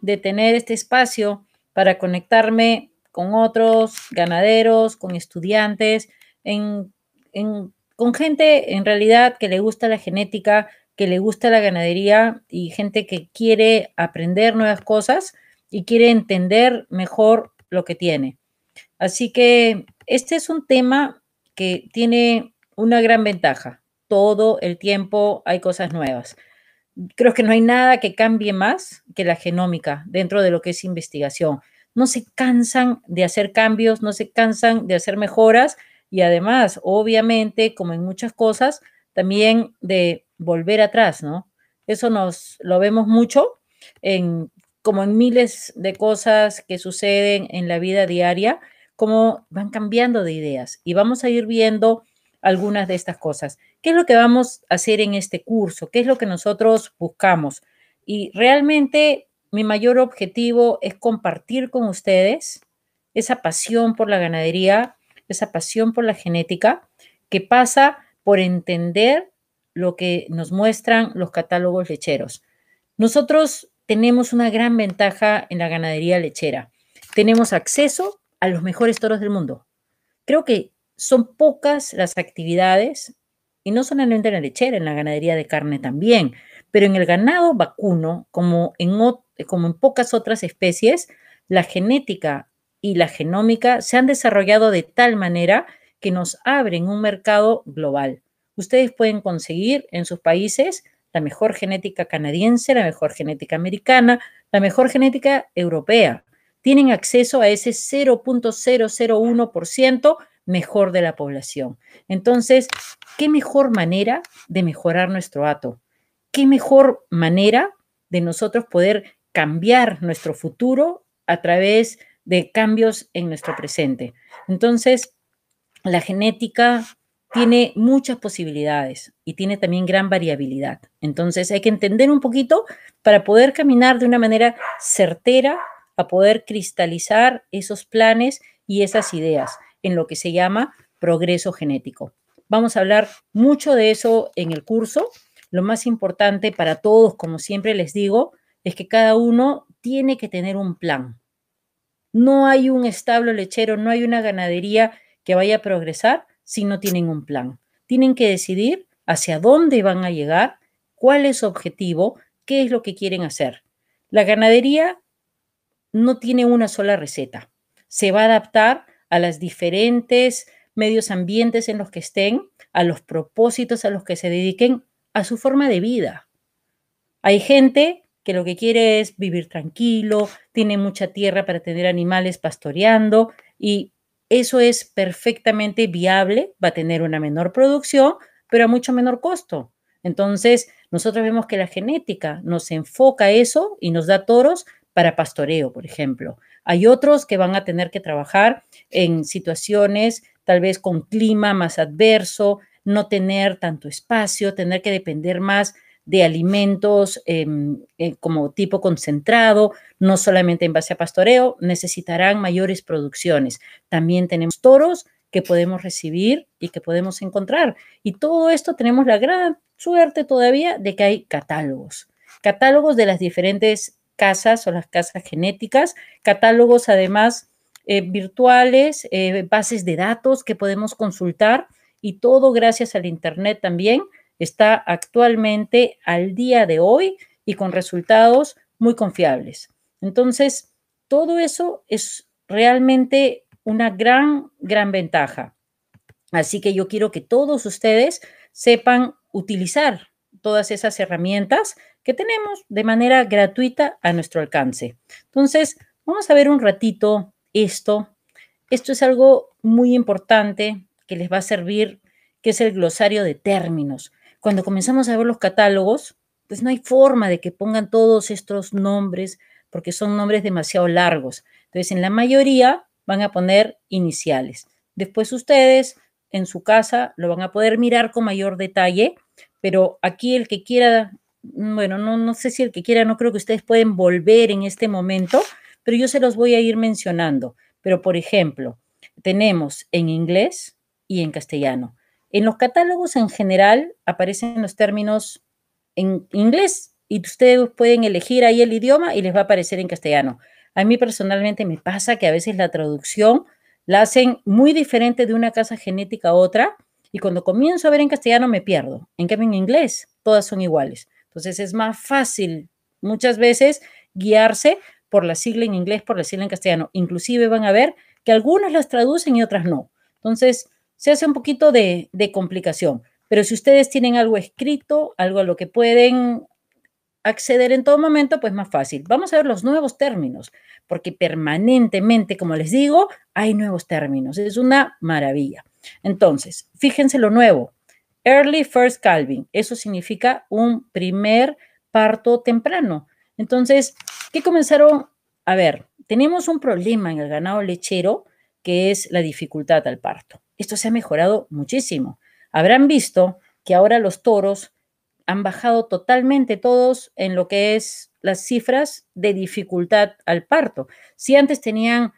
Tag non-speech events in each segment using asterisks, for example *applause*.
de tener este espacio para conectarme con otros ganaderos, con estudiantes, en, con gente en realidad que le gusta la genética, que le gusta la ganadería y gente que quiere aprender nuevas cosas y quiere entender mejor lo que tiene. Así que este es un tema que tiene una gran ventaja. Todo el tiempo hay cosas nuevas creo que no hay nada que cambie más que la genómica dentro de lo que es investigación. No se cansan de hacer cambios, no se cansan de hacer mejoras y además, obviamente, como en muchas cosas, también de volver atrás, ¿no? Eso nos lo vemos mucho en como en miles de cosas que suceden en la vida diaria, cómo van cambiando de ideas y vamos a ir viendo algunas de estas cosas. ¿Qué es lo que vamos a hacer en este curso? ¿Qué es lo que nosotros buscamos? Y realmente mi mayor objetivo es compartir con ustedes esa pasión por la ganadería, esa pasión por la genética, que pasa por entender lo que nos muestran los catálogos lecheros. Nosotros tenemos una gran ventaja en la ganadería lechera. Tenemos acceso a los mejores toros del mundo. Creo que son pocas las actividades, y no solamente en la lechera, en la ganadería de carne también, pero en el ganado vacuno, como en, como en pocas otras especies, la genética y la genómica se han desarrollado de tal manera que nos abren un mercado global. Ustedes pueden conseguir en sus países la mejor genética canadiense, la mejor genética americana, la mejor genética europea. Tienen acceso a ese 0.001% mejor de la población. Entonces, ¿qué mejor manera de mejorar nuestro hato? ¿Qué mejor manera de nosotros poder cambiar nuestro futuro a través de cambios en nuestro presente? Entonces, la genética tiene muchas posibilidades y tiene también gran variabilidad. Entonces, hay que entender un poquito para poder caminar de una manera certera a poder cristalizar esos planes y esas ideas en lo que se llama progreso genético. Vamos a hablar mucho de eso en el curso. Lo más importante para todos, como siempre les digo, es que cada uno tiene que tener un plan. No hay un establo lechero, no hay una ganadería que vaya a progresar si no tienen un plan. Tienen que decidir hacia dónde van a llegar, cuál es su objetivo, qué es lo que quieren hacer. La ganadería no tiene una sola receta. Se va a adaptar a los diferentes medios ambientes en los que estén, a los propósitos a los que se dediquen, a su forma de vida. Hay gente que lo que quiere es vivir tranquilo, tiene mucha tierra para tener animales pastoreando y eso es perfectamente viable, va a tener una menor producción, pero a mucho menor costo. Entonces, nosotros vemos que la genética nos enfoca eso y nos da toros para pastoreo, por ejemplo. Hay otros que van a tener que trabajar en situaciones tal vez con clima más adverso, no tener tanto espacio, tener que depender más de alimentos em, eh, como tipo concentrado, no solamente en base a pastoreo, necesitarán mayores producciones. También tenemos toros que podemos recibir y que podemos encontrar. Y todo esto tenemos la gran suerte todavía de que hay catálogos, catálogos de las diferentes casas o las casas genéticas, catálogos además eh, virtuales, eh, bases de datos que podemos consultar y todo gracias al Internet también está actualmente al día de hoy y con resultados muy confiables. Entonces, todo eso es realmente una gran, gran ventaja. Así que yo quiero que todos ustedes sepan utilizar todas esas herramientas que tenemos de manera gratuita a nuestro alcance. Entonces, vamos a ver un ratito esto. Esto es algo muy importante que les va a servir, que es el glosario de términos. Cuando comenzamos a ver los catálogos, pues no hay forma de que pongan todos estos nombres porque son nombres demasiado largos. Entonces, en la mayoría van a poner iniciales. Después ustedes en su casa lo van a poder mirar con mayor detalle, pero aquí el que quiera Mm, bueno, no, no sé si el que quiera, no creo que ustedes pueden volver en este momento, pero yo se los voy a ir mencionando. Pero, por ejemplo, tenemos en inglés y en castellano. En los catálogos en general aparecen los términos en inglés y ustedes pueden elegir ahí el idioma y les va a aparecer en castellano. A mí personalmente me pasa que a veces la traducción la hacen muy diferente de una casa genética a otra y cuando comienzo a ver en castellano me pierdo. En cambio en inglés todas son iguales. Entonces es más fácil muchas veces guiarse por la sigla en inglés, por la sigla en castellano. Inclusive van a ver que algunas las traducen y otras no. Entonces se hace un poquito de, de complicación. Pero si ustedes tienen algo escrito, algo a lo que pueden acceder en todo momento, pues más fácil. Vamos a ver los nuevos términos, porque permanentemente, como les digo, hay nuevos términos. Es una maravilla. Entonces, fíjense lo nuevo. Early first calving, eso significa un primer parto temprano. Entonces, ¿qué comenzaron? A ver, tenemos un problema en el ganado lechero que es la dificultad al parto. Esto se ha mejorado muchísimo. Habrán visto que ahora los toros han bajado totalmente todos en lo que es las cifras de dificultad al parto. Si antes tenían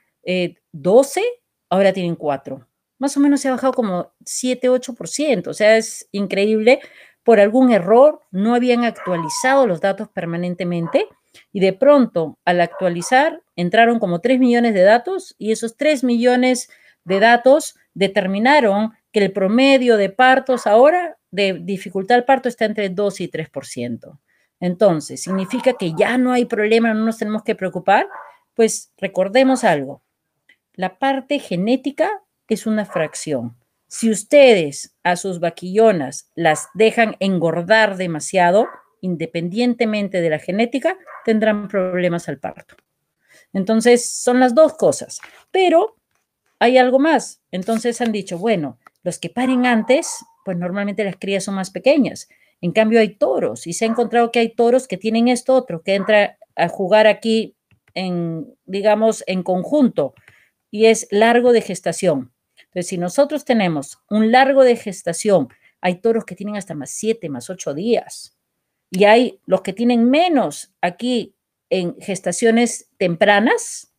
12, eh, ahora tienen 4 más o menos se ha bajado como 7, 8%. O sea, es increíble. Por algún error no habían actualizado los datos permanentemente y de pronto al actualizar entraron como 3 millones de datos y esos 3 millones de datos determinaron que el promedio de partos ahora de dificultad al parto está entre 2 y 3%. Entonces, ¿significa que ya no hay problema, no nos tenemos que preocupar? Pues recordemos algo. La parte genética es una fracción. Si ustedes a sus vaquillonas las dejan engordar demasiado, independientemente de la genética, tendrán problemas al parto. Entonces, son las dos cosas. Pero hay algo más. Entonces han dicho, bueno, los que paren antes, pues normalmente las crías son más pequeñas. En cambio, hay toros y se ha encontrado que hay toros que tienen esto otro, que entra a jugar aquí en, digamos, en conjunto y es largo de gestación. Entonces, si nosotros tenemos un largo de gestación, hay toros que tienen hasta más siete, más ocho días. Y hay los que tienen menos aquí en gestaciones tempranas,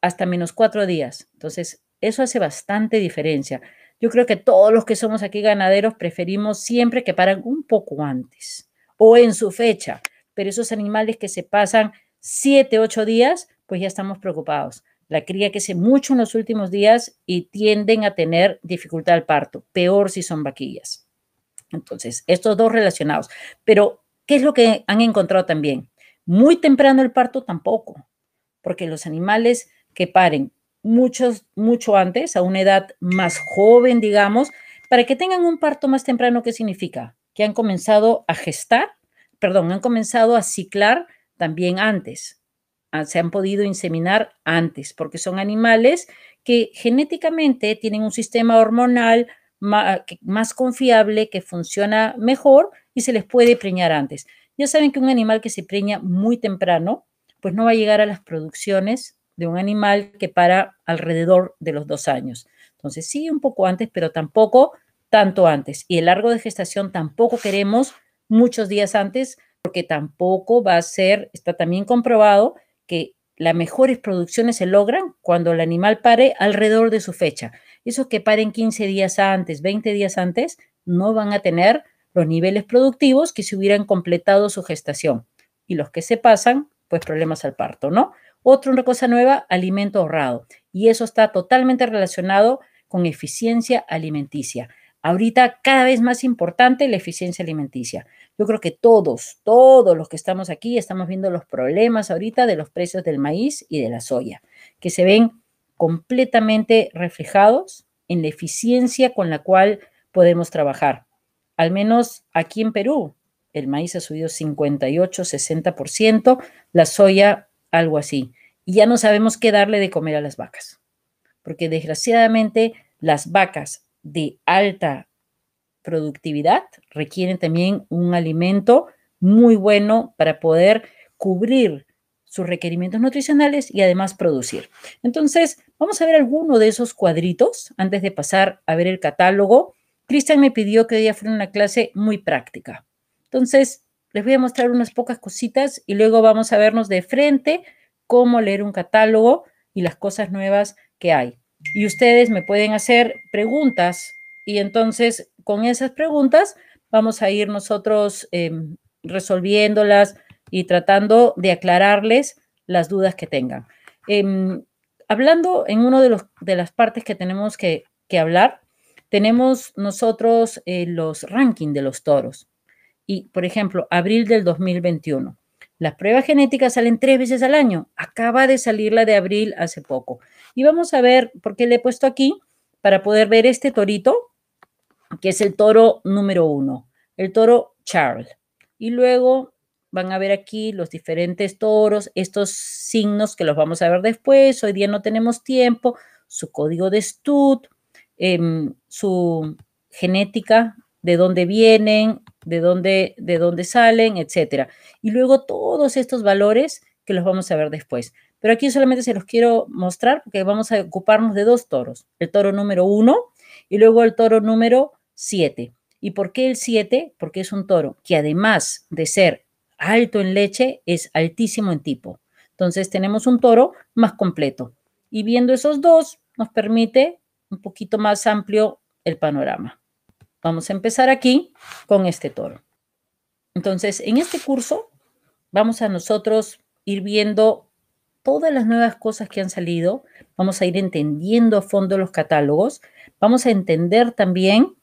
hasta menos cuatro días. Entonces, eso hace bastante diferencia. Yo creo que todos los que somos aquí ganaderos preferimos siempre que paran un poco antes o en su fecha. Pero esos animales que se pasan siete, ocho días, pues ya estamos preocupados la cría que crece mucho en los últimos días y tienden a tener dificultad al parto, peor si son vaquillas. Entonces, estos dos relacionados. Pero, ¿qué es lo que han encontrado también? Muy temprano el parto tampoco, porque los animales que paren muchos, mucho antes, a una edad más joven, digamos, para que tengan un parto más temprano, ¿qué significa? Que han comenzado a gestar, perdón, han comenzado a ciclar también antes. Ah, se han podido inseminar antes, porque son animales que genéticamente tienen un sistema hormonal más confiable, que funciona mejor y se les puede preñar antes. Ya saben que un animal que se preña muy temprano, pues no va a llegar a las producciones de un animal que para alrededor de los dos años. Entonces, sí, un poco antes, pero tampoco tanto antes. Y el largo de gestación tampoco queremos muchos días antes, porque tampoco va a ser, está también comprobado que las mejores producciones se logran cuando el animal pare alrededor de su fecha. Esos que paren 15 días antes, 20 días antes, no van a tener los niveles productivos que se hubieran completado su gestación. Y los que se pasan, pues problemas al parto, ¿no? Otra cosa nueva, alimento ahorrado. Y eso está totalmente relacionado con eficiencia alimenticia. Ahorita cada vez más importante la eficiencia alimenticia. Yo creo que todos, todos los que estamos aquí estamos viendo los problemas ahorita de los precios del maíz y de la soya, que se ven completamente reflejados en la eficiencia con la cual podemos trabajar. Al menos aquí en Perú, el maíz ha subido 58, 60%, la soya algo así. Y ya no sabemos qué darle de comer a las vacas, porque desgraciadamente las vacas de alta productividad requieren también un alimento muy bueno para poder cubrir sus requerimientos nutricionales y además producir. Entonces, vamos a ver alguno de esos cuadritos antes de pasar a ver el catálogo. Cristian me pidió que hoy día fuera una clase muy práctica. Entonces, les voy a mostrar unas pocas cositas y luego vamos a vernos de frente cómo leer un catálogo y las cosas nuevas que hay. Y ustedes me pueden hacer preguntas y entonces con esas preguntas vamos a ir nosotros em, resolviéndolas y tratando de aclararles las dudas que tengan. Em, hablando en una de, de, las partes que tenemos que, hablar, tenemos nosotros eh, los rankings de los toros. Y, por ejemplo, abril del 2021. Las pruebas genéticas salen tres veces al año. Acaba de salir la de abril hace poco. Y vamos a ver por qué le he puesto aquí para poder ver este torito que es el toro número uno, el toro Charles. Y luego van a ver aquí los diferentes toros, estos signos que los vamos a ver después. Hoy día no tenemos tiempo. Su código de stud, em, su genética, de dónde vienen, de dónde, de dónde salen, etcétera. Y luego todos estos valores que los vamos a ver después. Pero aquí solamente se los quiero mostrar porque vamos a ocuparnos de dos toros. El toro número uno y luego el toro número 7. ¿Y por qué el 7? Porque es un toro que además de ser alto en leche, es altísimo en tipo. Entonces tenemos un toro más completo. Y viendo esos dos, nos permite un poquito más amplio el panorama. Vamos a empezar aquí con este toro. Entonces, en este curso vamos a nosotros ir viendo todas las nuevas cosas que han salido, vamos a ir entendiendo a fondo los catálogos, vamos a entender también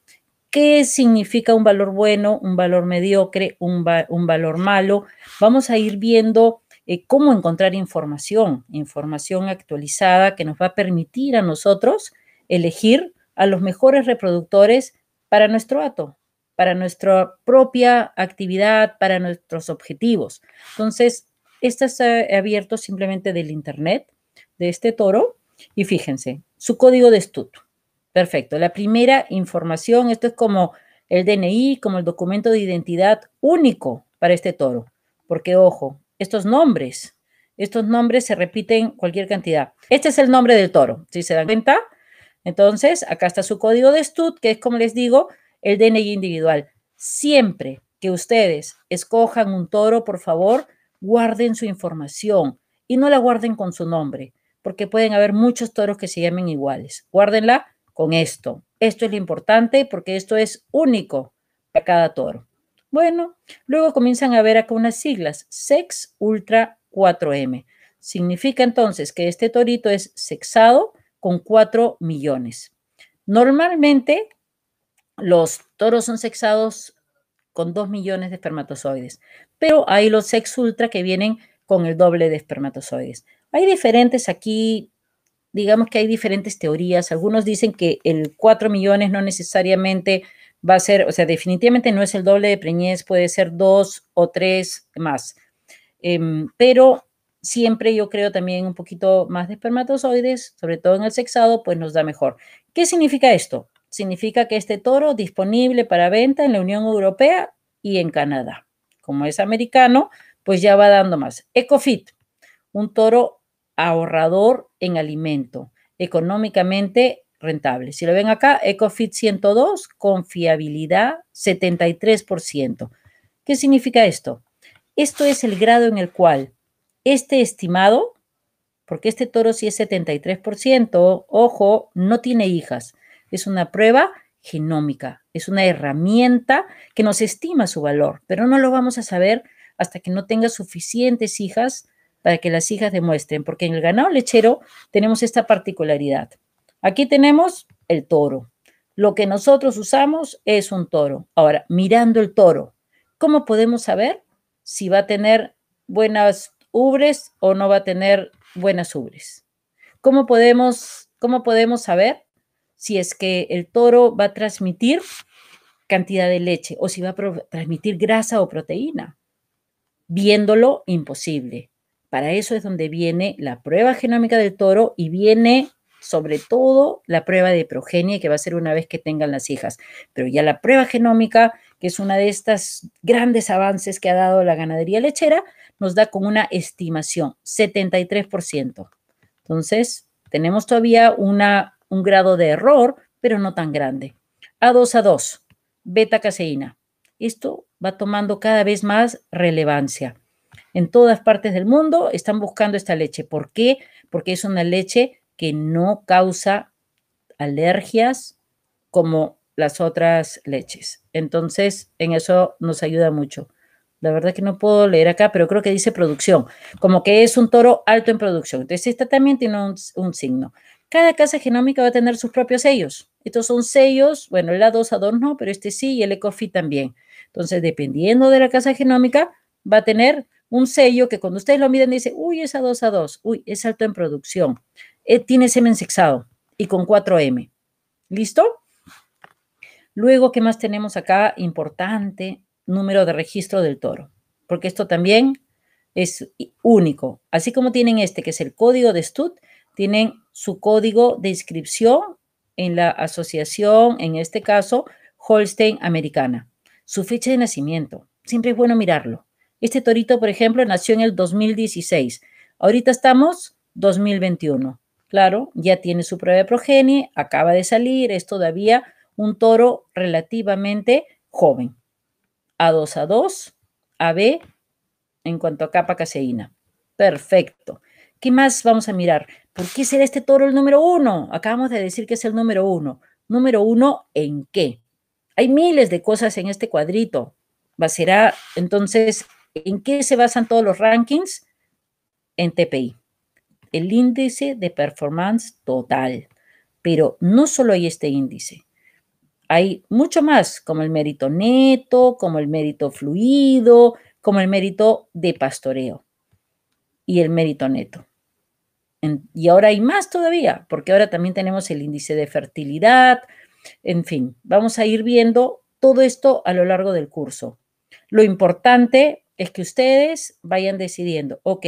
qué significa un valor bueno, un valor mediocre, un, valor malo. Vamos a ir viendo eh, cómo encontrar información, información actualizada que nos va a permitir a nosotros elegir a los mejores reproductores para nuestro ato, para nuestra propia actividad, para nuestros objetivos. Entonces, este está abierto simplemente del Internet, de este toro, y fíjense, su código de estudio Perfecto. La primera información, esto es como el DNI, como el documento de identidad único para este toro, porque ojo, estos nombres, estos nombres se repiten cualquier cantidad. Este es el nombre del toro, si se dan cuenta. Entonces, acá está su código de stud, que es como les digo, el DNI individual. Siempre que ustedes escojan un toro, por favor, guarden su información y no la guarden con su nombre, porque pueden haber muchos toros que se llamen iguales. Guárdenla con esto. Esto es lo importante porque esto es único para cada toro. Bueno, luego comienzan a ver acá unas siglas, SEX Ultra 4M. Significa entonces que este torito es sexado con 4 millones. Normalmente los toros son sexados con 2 millones de espermatozoides, pero hay los sex ultra que vienen con el doble de espermatozoides. Hay diferentes aquí digamos que hay diferentes teorías. Algunos dicen que el 4 millones no necesariamente va a ser, o sea, definitivamente no es el doble de preñez, puede ser 2 o 3 más. Em, pero siempre yo creo también un poquito más de espermatozoides, sobre todo en el sexado, pues nos da mejor. ¿Qué significa esto? Significa que este toro disponible para venta en la Unión Europea y en Canadá. Como es americano, pues ya va dando más. Ecofit, un toro ahorrador en alimento, económicamente rentable. Si lo ven acá, EcoFit 102, confiabilidad 73%. ¿Qué significa esto? Esto es el grado en el cual este estimado, porque este toro sí es 73%, ojo, no tiene hijas. Es una prueba genómica, es una herramienta que nos estima su valor, pero no lo vamos a saber hasta que no tenga suficientes hijas para que las hijas demuestren, porque en el ganado lechero tenemos esta particularidad. Aquí tenemos el toro. Lo que nosotros usamos es un toro. Ahora, mirando el toro, ¿cómo podemos saber si va a tener buenas ubres o no va a tener buenas ubres? ¿Cómo podemos, cómo podemos saber si es que el toro va a transmitir cantidad de leche o si va a transmitir grasa o proteína? Viéndolo, imposible. Para eso es donde viene la prueba genómica del toro y viene sobre todo la prueba de progenie que va a ser una vez que tengan las hijas. Pero ya la prueba genómica, que es una de estas grandes avances que ha dado la ganadería lechera, nos da con una estimación 73%. Entonces, tenemos todavía una, un grado de error, pero no tan grande. A2 a 2, beta caseína. Esto va tomando cada vez más relevancia en todas partes del mundo están buscando esta leche. ¿Por qué? Porque es una leche que no causa alergias como las otras leches. Entonces, en eso nos ayuda mucho. La verdad que no puedo leer acá, pero creo que dice producción, como que es un toro alto en producción. Entonces, esta también tiene un, signo. Cada casa genómica va a tener sus propios sellos. Estos son sellos, bueno, el A2 no, pero este sí y el ECOFI también. Entonces, dependiendo de la casa genómica, va a tener un sello que cuando ustedes lo miren dice, uy, es a 2 a 2, uy, es alto en producción, eh, tiene semen sexado y con 4M. ¿Listo? Luego, ¿qué más tenemos acá? Importante, número de registro del toro, porque esto también es único. Así como tienen este, que es el código de STUD, tienen su código de inscripción en la asociación, en este caso, Holstein Americana. Su fecha de nacimiento, siempre es bueno mirarlo. Este torito, por ejemplo, nació en el 2016. Ahorita estamos 2021. Claro, ya tiene su prueba de progenie, acaba de salir, es todavía un toro relativamente joven. A2 A2, AB en cuanto a capa caseína. Perfecto. ¿Qué más vamos a mirar? ¿Por qué será este toro el número uno? Acabamos de decir que es el número uno. Número uno, ¿en qué? Hay miles de cosas en este cuadrito. ¿Va a ser entonces ¿En qué se basan todos los rankings? En TPI, el índice de performance total. Pero no solo hay este índice, hay mucho más, como el mérito neto, como el mérito fluido, como el mérito de pastoreo y el mérito neto. y ahora hay más todavía, porque ahora también tenemos el índice de fertilidad, en fin, vamos a ir viendo todo esto a lo largo del curso. Lo importante es que ustedes vayan decidiendo, ok,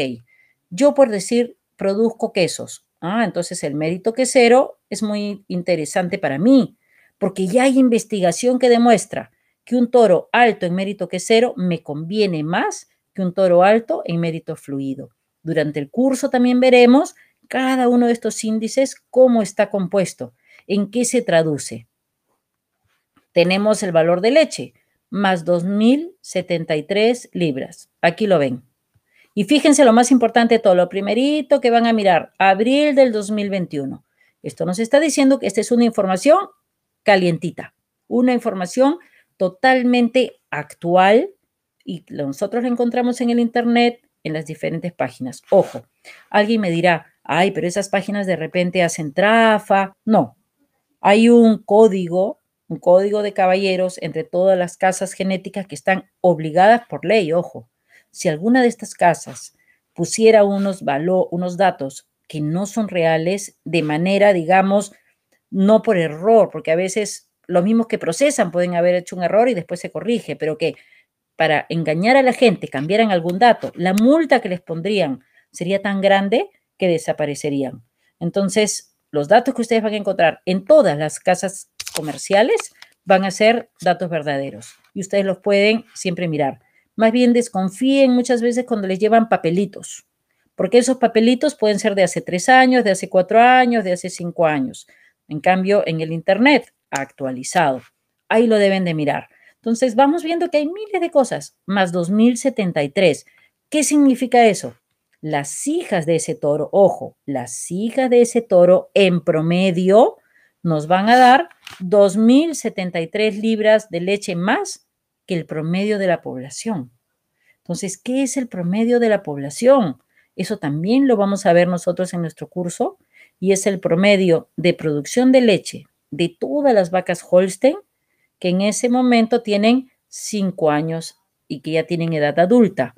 yo por decir produzco quesos, ah, entonces el mérito quesero es muy interesante para mí, porque ya hay investigación que demuestra que un toro alto en mérito quesero me conviene más que un toro alto en mérito fluido. Durante el curso también veremos cada uno de estos índices, cómo está compuesto, en qué se traduce. Tenemos el valor de leche más 2.073 libras. Aquí lo ven. Y fíjense lo más importante de todo, lo primerito que van a mirar, abril del 2021. Esto nos está diciendo que esta es una información calientita, una información totalmente actual y nosotros la encontramos en el Internet, en las diferentes páginas. Ojo, alguien me dirá, ay, pero esas páginas de repente hacen trafa. No, hay un código un código de caballeros entre todas las casas genéticas que están obligadas por ley, ojo. Si alguna de estas casas pusiera unos, valo unos datos que no son reales de manera, digamos, no por error, porque a veces los mismos que procesan pueden haber hecho un error y después se corrige, pero que para engañar a la gente cambiaran algún dato, la multa que les pondrían sería tan grande que desaparecerían. Entonces, los datos que ustedes van a encontrar en todas las casas comerciales van a ser datos verdaderos y ustedes los pueden siempre mirar. Más bien desconfíen muchas veces cuando les llevan papelitos, porque esos papelitos pueden ser de hace tres años, de hace cuatro años, de hace cinco años. En cambio, en el Internet, actualizado. Ahí lo deben de mirar. Entonces, vamos viendo que hay miles de cosas, más 2073. ¿Qué significa eso? Las hijas de ese toro, ojo, las hijas de ese toro en promedio nos van a dar 2.073 libras de leche más que el promedio de la población. Entonces, ¿qué es el promedio de la población? Eso también lo vamos a ver nosotros en nuestro curso y es el promedio de producción de leche de todas las vacas Holstein que en ese momento tienen 5 años y que ya tienen edad adulta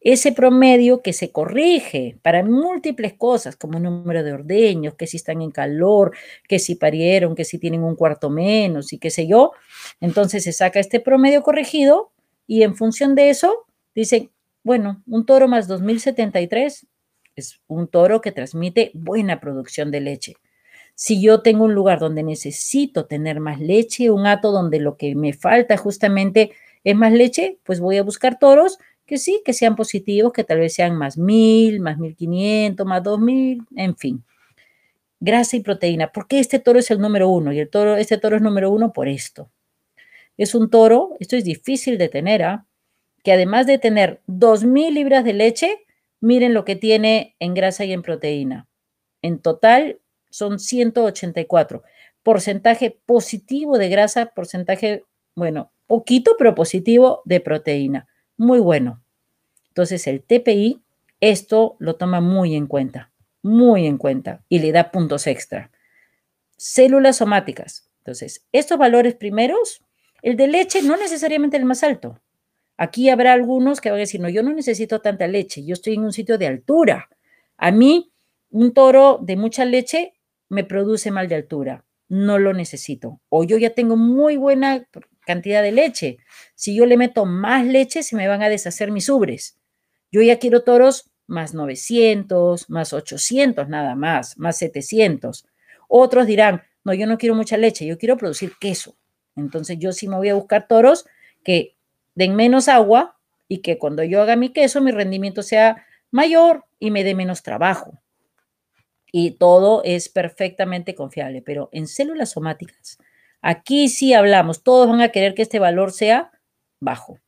ese promedio que se corrige para múltiples cosas, como número de ordeños, que si están en calor, que si parieron, que si tienen un cuarto menos y qué sé yo. Entonces se saca este promedio corregido y en función de eso dicen, bueno, un toro más 2073 es un toro que transmite buena producción de leche. Si yo tengo un lugar donde necesito tener más leche, un hato donde lo que me falta justamente es más leche, pues voy a buscar toros que sí, que sean positivos, que tal vez sean más mil más 1500, más 2000, en fin. Grasa y proteína. ¿Por qué este toro es el número uno? Y el toro, este toro es número uno por esto. Es un toro, esto es difícil de tener, ¿ah? que además de tener mil libras de leche, miren lo que tiene en grasa y en proteína. En total son 184. Porcentaje positivo de grasa, porcentaje, bueno, poquito, pero positivo de proteína muy bueno. Entonces el TPI, esto lo toma muy en cuenta, muy en cuenta y le da puntos extra. Células somáticas. Entonces, estos valores primeros, el de leche no necesariamente el más alto. Aquí habrá algunos que van a decir, no, yo no necesito tanta leche, yo estoy en un sitio de altura. A mí, un toro de mucha leche me produce mal de altura, no lo necesito. O yo ya tengo muy buena cantidad de leche. Si yo le meto más leche, se me van a deshacer mis ubres. Yo ya quiero toros más 900, más 800 nada más, más 700. Otros dirán, no, yo no quiero mucha leche, yo quiero producir queso. Entonces yo sí me voy a buscar toros que den menos agua y que cuando yo haga mi queso mi rendimiento sea mayor y me dé menos trabajo. Y todo es perfectamente confiable, pero en células somáticas Aquí sí hablamos, todos van a querer que este valor sea bajo,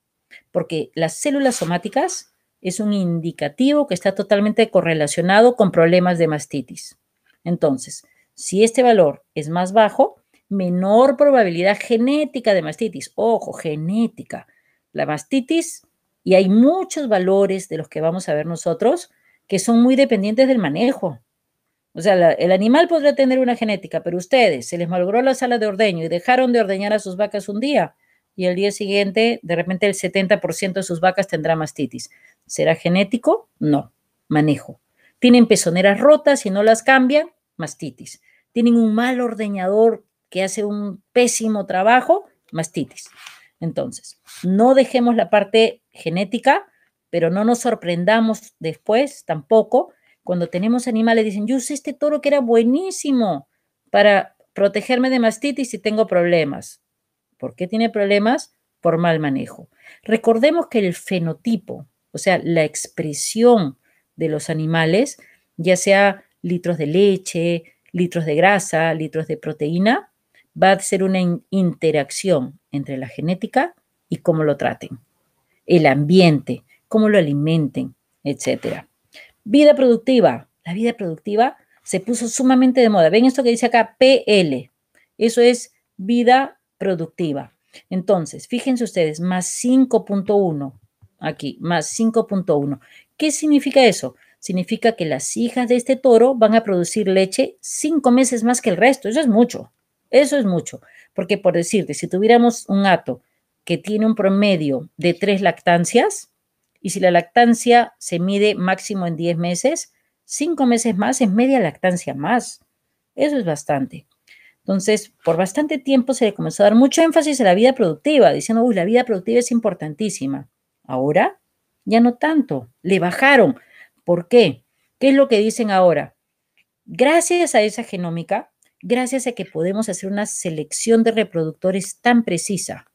porque las células somáticas es un indicativo que está totalmente correlacionado con problemas de mastitis. Entonces, si este valor es más bajo, menor probabilidad genética de mastitis. Ojo, genética. La mastitis, y hay muchos valores de los que vamos a ver nosotros, que son muy dependientes del manejo. O sea, el animal podrá tener una genética, pero ustedes se les malogró la sala de ordeño y dejaron de ordeñar a sus vacas un día y el día siguiente de repente el 70% de sus vacas tendrá mastitis. ¿Será genético? No, manejo. Tienen pezoneras rotas y no las cambian, mastitis. Tienen un mal ordeñador que hace un pésimo trabajo, mastitis. Entonces, no dejemos la parte genética, pero no nos sorprendamos después tampoco cuando tenemos animales, dicen, yo usé este toro que era buenísimo para protegerme de mastitis y tengo problemas. ¿Por qué tiene problemas? Por mal manejo. Recordemos que el fenotipo, o sea, la expresión de los animales, ya sea litros de leche, litros de grasa, litros de proteína, va a ser una interacción entre la genética y cómo lo traten, el ambiente, cómo lo alimenten, etcétera. Vida productiva. La vida productiva se puso sumamente de moda. Ven esto que dice acá, PL. Eso es vida productiva. Entonces, fíjense ustedes, más 5.1, aquí, más 5.1. ¿Qué significa eso? Significa que las hijas de este toro van a producir leche cinco meses más que el resto. Eso es mucho. Eso es mucho. Porque por decirte, si tuviéramos un gato que tiene un promedio de tres lactancias, y si la lactancia se mide máximo en 10 meses, 5 meses más es media lactancia más. Eso es bastante. Entonces, por bastante tiempo se le comenzó a dar mucho énfasis a la vida productiva, diciendo, uy, la vida productiva es importantísima. Ahora, ya no tanto, le bajaron. ¿Por qué? ¿Qué es lo que dicen ahora? Gracias a esa genómica, gracias a que podemos hacer una selección de reproductores tan precisa,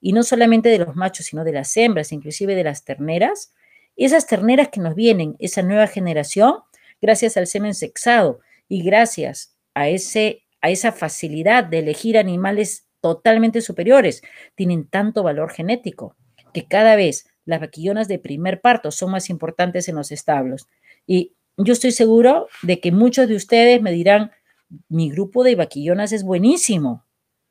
y no solamente de los machos, sino de las hembras, inclusive de las terneras, esas terneras que nos vienen, esa nueva generación, gracias al semen sexado y gracias a, ese, a esa facilidad de elegir animales totalmente superiores, tienen tanto valor genético que cada vez las vaquillonas de primer parto son más importantes en los establos. Y yo estoy seguro de que muchos de ustedes me dirán, mi grupo de vaquillonas es buenísimo,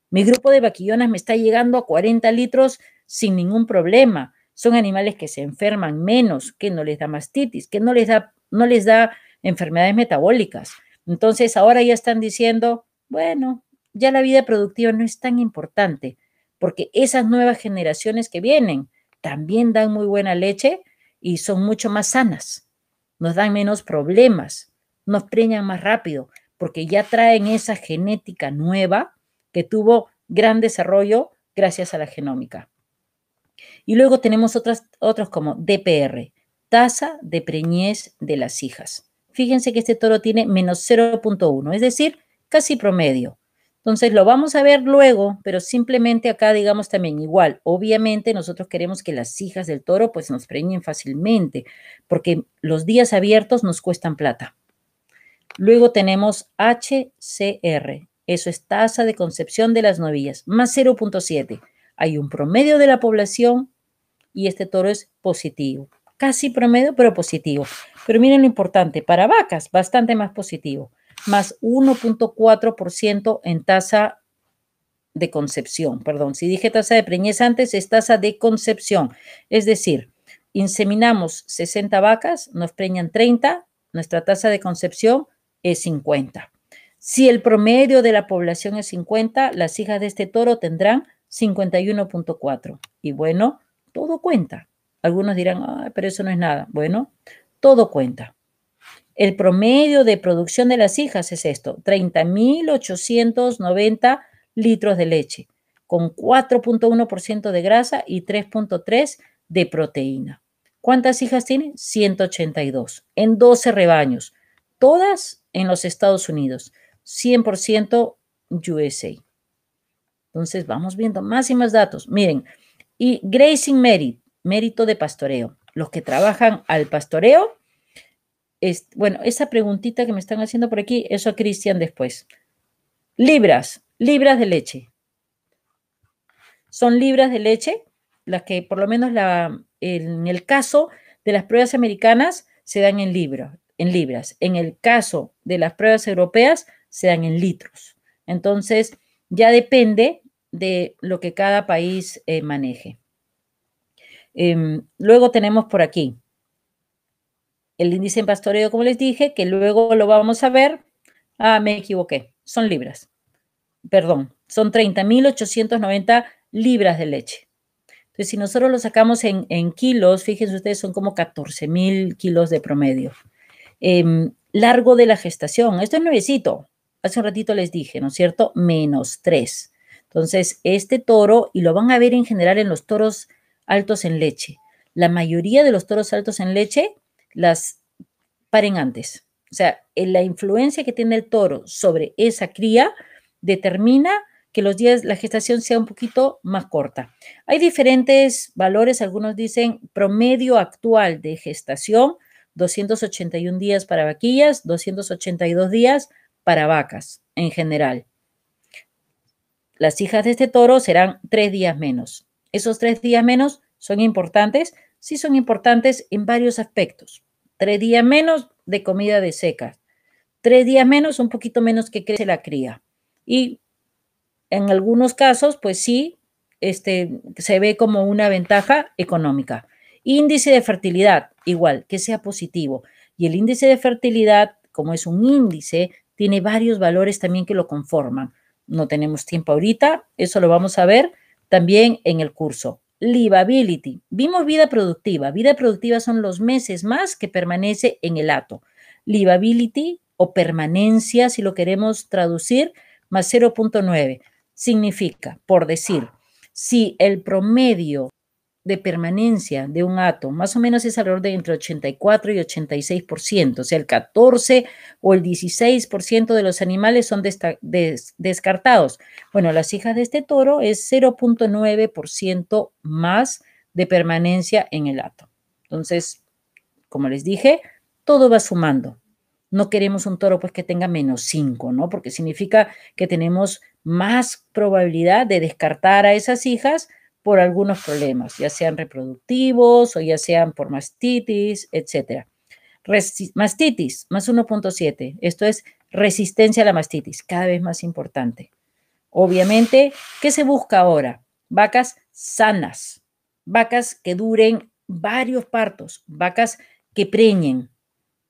mi grupo de vaquillonas me está llegando a 40 litros sin ningún problema. Son animales que se enferman menos, que no les da mastitis, que no les da, no les da enfermedades metabólicas. Entonces ahora ya están diciendo, bueno, ya la vida productiva no es tan importante, porque esas nuevas generaciones que vienen también dan muy buena leche y son mucho más sanas, nos dan menos problemas, nos preñan más rápido, porque ya traen esa genética nueva que tuvo gran desarrollo gracias a la genómica. Y luego tenemos otras, otros como DPR, tasa de preñez de las hijas. Fíjense que este toro tiene menos 0.1, es decir, casi promedio. Entonces lo vamos a ver luego, pero simplemente acá digamos también igual. Obviamente nosotros queremos que las hijas del toro pues nos preñen fácilmente, porque los días abiertos nos cuestan plata. Luego tenemos HCR, eso es tasa de concepción de las novillas, más 0.7. Hay un promedio de la población y este toro es positivo. Casi promedio, pero positivo. Pero miren lo importante, para vacas, bastante más positivo, más 1.4% en tasa de concepción. Perdón, si dije tasa de preñez antes, es tasa de concepción. Es decir, inseminamos 60 vacas, nos preñan 30, nuestra tasa de concepción es 50. Si el promedio de la población es 50, las hijas de este toro tendrán 51.4. Y bueno, todo cuenta. Algunos dirán, pero eso no es nada. Bueno, todo cuenta. El promedio de producción de las hijas es esto, 30.890 litros de leche, con 4.1% de grasa y 3.3% de proteína. ¿Cuántas hijas tiene? 182, en 12 rebaños, todas en los Estados Unidos. 100% USA. Entonces vamos viendo más y más datos. Miren, y grazing merit, mérito de pastoreo. Los que trabajan al pastoreo, es, bueno, esa preguntita que me están haciendo por aquí, eso a Cristian después. Libras, libras de leche. Son libras de leche las que por lo menos la, en el caso de las pruebas americanas se dan en, en libras. En el caso de las pruebas europeas sean en litros. Entonces, ya depende de lo que cada país eh, maneje. Em, luego tenemos por aquí el índice en pastoreo, como les dije, que luego lo vamos a ver. Ah, me equivoqué, son libras. Perdón, son 30.890 libras de leche. Entonces, si nosotros lo sacamos en, kilos, fíjense ustedes, son como 14.000 kilos de promedio. Em, largo de la gestación, esto es nuevecito, hace un ratito les dije, ¿no es cierto? Menos 3. Entonces, este toro, y lo van a ver en general en los toros altos en leche, la mayoría de los toros altos en leche las paren antes. O sea, eh, la influencia que tiene el toro sobre esa cría determina que los días, la gestación sea un poquito más corta. Hay diferentes valores, algunos dicen promedio actual de gestación, 281 días para vaquillas, 282 días para vacas en general. Las hijas de este toro serán tres días menos. Esos tres días menos son importantes, sí son importantes en varios aspectos. Tres días menos de comida de seca, tres días menos, un poquito menos que crece la cría. Y en algunos casos, pues sí, este, se ve como una ventaja económica. Índice de fertilidad, igual, que sea positivo. Y el índice de fertilidad, como es un índice, tiene varios valores también que lo conforman. No tenemos tiempo ahorita, eso lo vamos a ver también en el curso. Livability. Vimos vida productiva. Vida productiva son los meses más que permanece en el ato. Livability o permanencia, si lo queremos traducir, más 0.9. Significa, por decir, si el promedio de permanencia de un ato más o menos es alrededor de entre 84 y 86%, o sea, el 14 o el 16% de los animales son descartados. Bueno, las hijas de este toro es 0.9% más de permanencia en el hato. Entonces, como les dije, todo va sumando. No queremos un toro pues que tenga menos 5, ¿no? Porque significa que tenemos más probabilidad de descartar a esas hijas por algunos problemas, ya sean reproductivos o ya sean por mastitis, etcétera mastitis, más 1.7. Esto es resistencia a la mastitis, cada vez más importante. Obviamente, ¿qué se busca ahora? Vacas sanas, vacas que duren varios partos, vacas que preñen.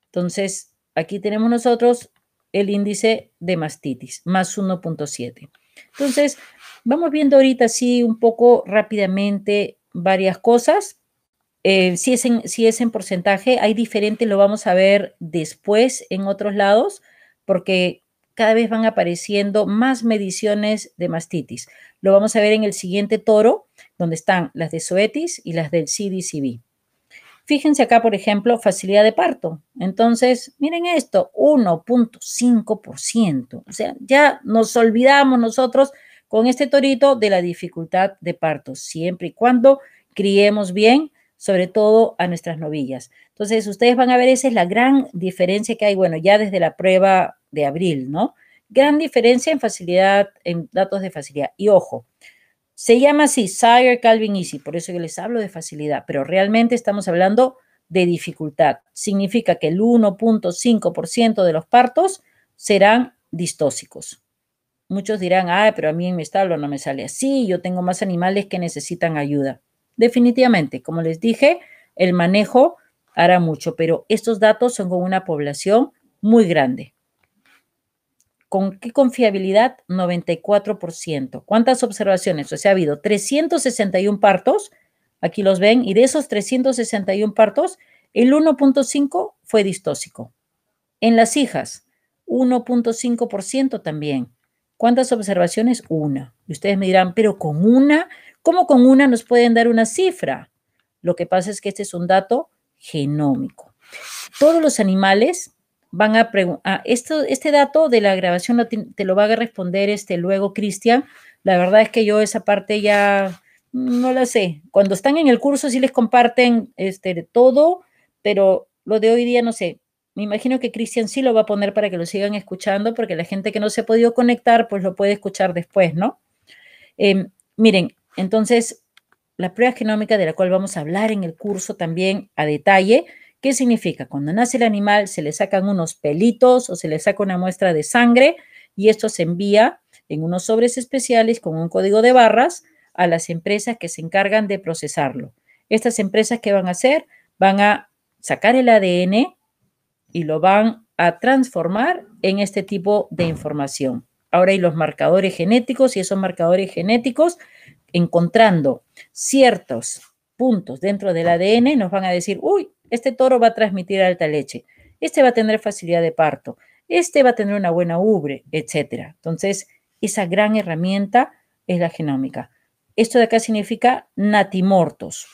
Entonces, aquí tenemos nosotros el índice de mastitis, más 1.7. Entonces, vamos viendo ahorita así un poco rápidamente varias cosas eh, si, es en, si es en porcentaje, hay diferente, lo vamos a ver después en otros lados, porque cada vez van apareciendo más mediciones de mastitis. Lo vamos a ver en el siguiente toro, donde están las de Soetis y las del CDCB. Fíjense acá, por ejemplo, facilidad de parto. Entonces, miren esto, 1.5%. O sea, ya nos olvidamos nosotros con este torito de la dificultad de parto, siempre y cuando criemos bien sobre todo a nuestras novillas. Entonces, ustedes van a ver, esa es la gran diferencia que hay, bueno, ya desde la prueba de abril, ¿no? Gran diferencia en facilidad, en datos de facilidad. Y ojo, se llama así, Sire Calvin Easy, por eso que les hablo de facilidad, pero realmente estamos hablando de dificultad. Significa que el 1.5% de los partos serán distósicos. Muchos dirán, ah, pero a mí en mi establo no me sale así, yo tengo más animales que necesitan ayuda definitivamente, como les dije, el manejo hará mucho, pero estos datos son con una población muy grande. ¿Con qué confiabilidad? 94%. ¿Cuántas observaciones? O sea, ha habido 361 partos, aquí los ven, y de esos 361 partos, el 1.5 fue distósico. En las hijas, 1.5% también. ¿Cuántas observaciones? Una. Y ustedes me dirán, pero con una ¿Cómo con una nos pueden dar una cifra? Lo que pasa es que este es un dato genómico. Todos los animales van a preguntar, ah, este dato de la grabación te, lo va a responder este, luego Cristian. La verdad es que yo esa parte ya no la sé. Cuando están en el curso sí les comparten este, todo, pero lo de hoy día no sé. Me imagino que Cristian sí lo va a poner para que lo sigan escuchando, porque la gente que no se ha podido conectar, pues lo puede escuchar después, ¿no? Em, miren, entonces, la prueba genómica de la cual vamos a hablar en el curso también a detalle, ¿qué significa? Cuando nace el animal se le sacan unos pelitos o se le saca una muestra de sangre y esto se envía en unos sobres especiales con un código de barras a las empresas que se encargan de procesarlo. Estas empresas que van a hacer van a sacar el ADN y lo van a transformar en este tipo de información. Ahora hay los marcadores genéticos y esos marcadores genéticos encontrando ciertos puntos dentro del ADN, nos van a decir, uy, este toro va a transmitir alta leche, este va a tener facilidad de parto, este va a tener una buena ubre, etc. Entonces, esa gran herramienta es la genómica. Esto de acá significa natimortos,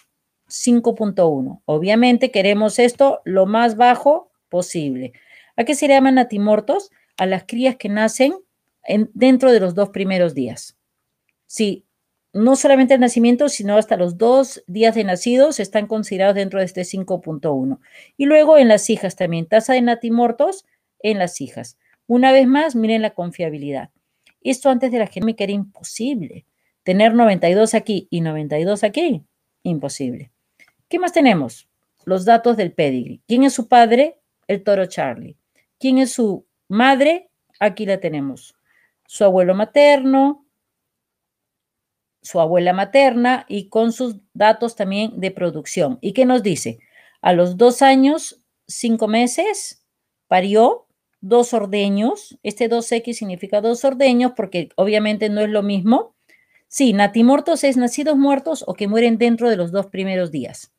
5.1. Obviamente queremos esto lo más bajo posible. ¿A qué se le llaman natimortos? A las crías que nacen dentro de los dos primeros días. Sí no solamente el nacimiento, sino hasta los dos días de nacidos están considerados dentro de este 5.1. Y luego en las hijas también, tasa de natimortos en las hijas. Una vez más, miren la confiabilidad. Esto antes de la genómica era imposible. Tener 92 aquí y 92 aquí, imposible. ¿Qué más tenemos? Los datos del pedigree. ¿Quién es su padre? El toro Charlie. ¿Quién es su madre? Aquí la tenemos. Su abuelo materno, su abuela materna y con sus datos también de producción. ¿Y qué nos dice? A los dos años, cinco meses, parió dos ordeños. Este 2X significa dos ordeños porque obviamente no es lo mismo. Sí, natimortos es nacidos muertos o que mueren dentro de los dos primeros días.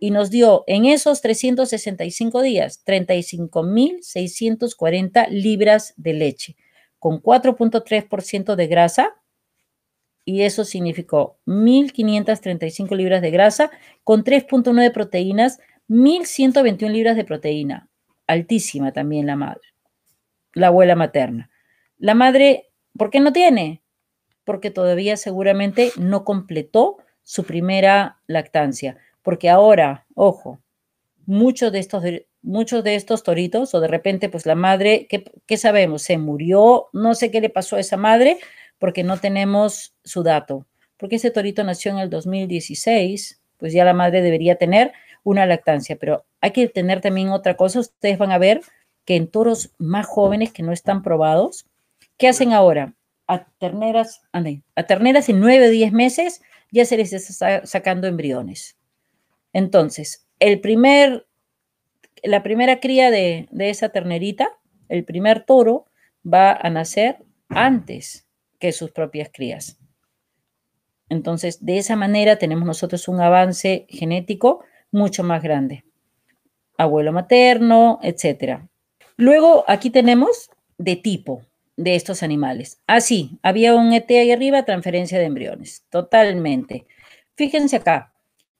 Y nos dio en esos 365 días 35.640 libras de leche, con 4.3% de grasa, y eso significó 1.535 libras de grasa con 3.9 de proteínas, 1.121 libras de proteína. Altísima también la madre, la abuela materna. La madre, ¿por qué no tiene? Porque todavía seguramente no completó su primera lactancia. Porque ahora, ojo, muchos de estos, muchos de estos toritos, o de repente, pues la madre, ¿qué, ¿qué sabemos? Se murió, no sé qué le pasó a esa madre, porque no tenemos su dato. Porque ese torito nació en el 2016, pues ya la madre debería tener una lactancia, pero hay que tener también otra cosa. Ustedes van a ver que en toros más jóvenes que no están probados, ¿qué hacen ahora? A terneras, a terneras en 9 o 10 meses ya se les está sacando embriones. Entonces, el primer, la primera cría de, de esa ternerita, el primer toro, va a nacer antes que sus propias crías. Entonces, de esa manera tenemos nosotros un avance genético mucho más grande. Abuelo materno, etcétera. Luego, aquí tenemos de tipo de estos animales. Ah, sí, había un ET ahí arriba, transferencia de embriones. Totalmente. Fíjense acá,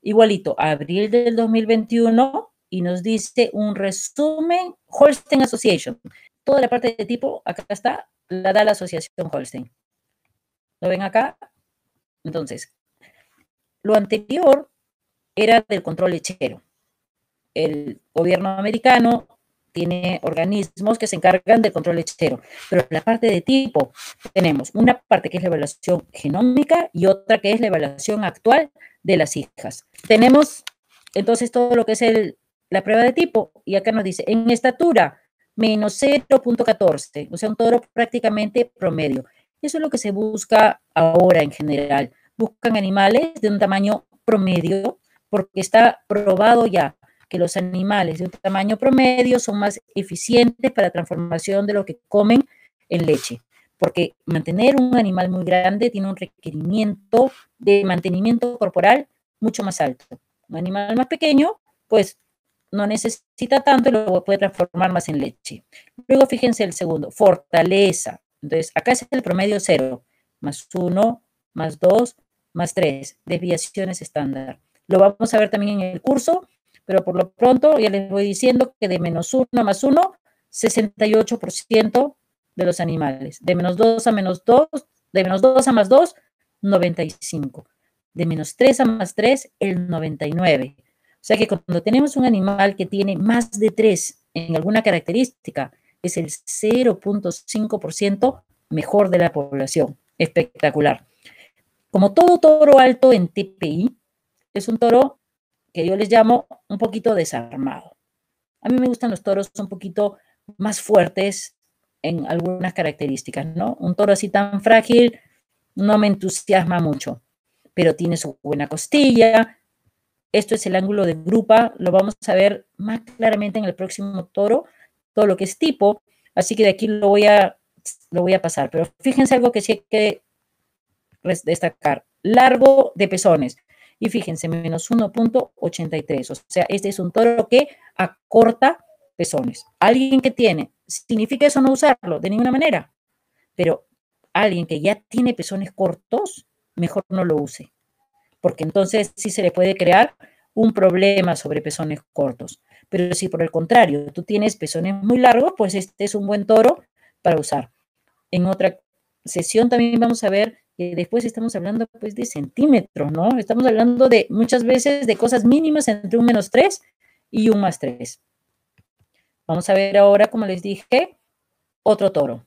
igualito, abril del 2021 y nos dice un resumen Holstein Association. Toda la parte de tipo, acá está, la da la Asociación Holstein. ¿Lo ven acá? Entonces, lo anterior era del control lechero. El gobierno americano tiene organismos que se encargan del control lechero, pero la parte de tipo tenemos una parte que es la evaluación genómica y otra que es la evaluación actual de las hijas. Tenemos entonces todo lo que es la prueba de tipo y acá nos dice en estatura menos 0.14, o sea, un toro prácticamente promedio. Eso es lo que se busca ahora en general. Buscan animales de un tamaño promedio porque está probado ya que los animales de un tamaño promedio son más eficientes para la transformación de lo que comen en leche, porque mantener un animal muy grande tiene un requerimiento de mantenimiento corporal mucho más alto. Un animal más pequeño, pues no necesita tanto y luego puede transformar más en leche. Luego fíjense el segundo, fortaleza. Entonces, acá es el promedio 0, más 1, más 2, más 3, desviaciones estándar. Lo vamos a ver también en el curso, pero por lo pronto ya les voy diciendo que de menos 1 a más 1, 68% de los animales. De menos 2 a menos 2, de menos 2 a más 2, 95. De menos 3 a más 3, el 99. O sea que cuando tenemos un animal que tiene más de 3 en alguna característica, es el 0.5% mejor de la población. Espectacular. Como todo toro alto en TPI, es un toro que yo les llamo un poquito desarmado. A mí me gustan los toros un poquito más fuertes en algunas características, ¿no? Un toro así tan frágil no me entusiasma mucho, pero tiene su buena costilla. Esto es el ángulo de grupa, lo vamos a ver más claramente en el próximo toro, todo lo que es tipo, así que de aquí lo voy a, lo voy a pasar. Pero fíjense algo que sí hay que destacar, largo de pezones. Y fíjense, menos 1.83, o sea, este es un toro que acorta pezones. Alguien que tiene, ¿significa eso no usarlo? De ninguna manera. Pero alguien que ya tiene pezones cortos, mejor no lo use, porque entonces sí se le puede crear un problema sobre pezones cortos. Pero si por el contrario tú tienes pezones muy largos, pues este es un buen toro para usar. En otra sesión también vamos a ver que después estamos hablando pues de centímetros, ¿no? Estamos hablando de muchas veces de cosas mínimas entre un menos 3 y un más 3. Vamos a ver ahora, como les dije, otro toro.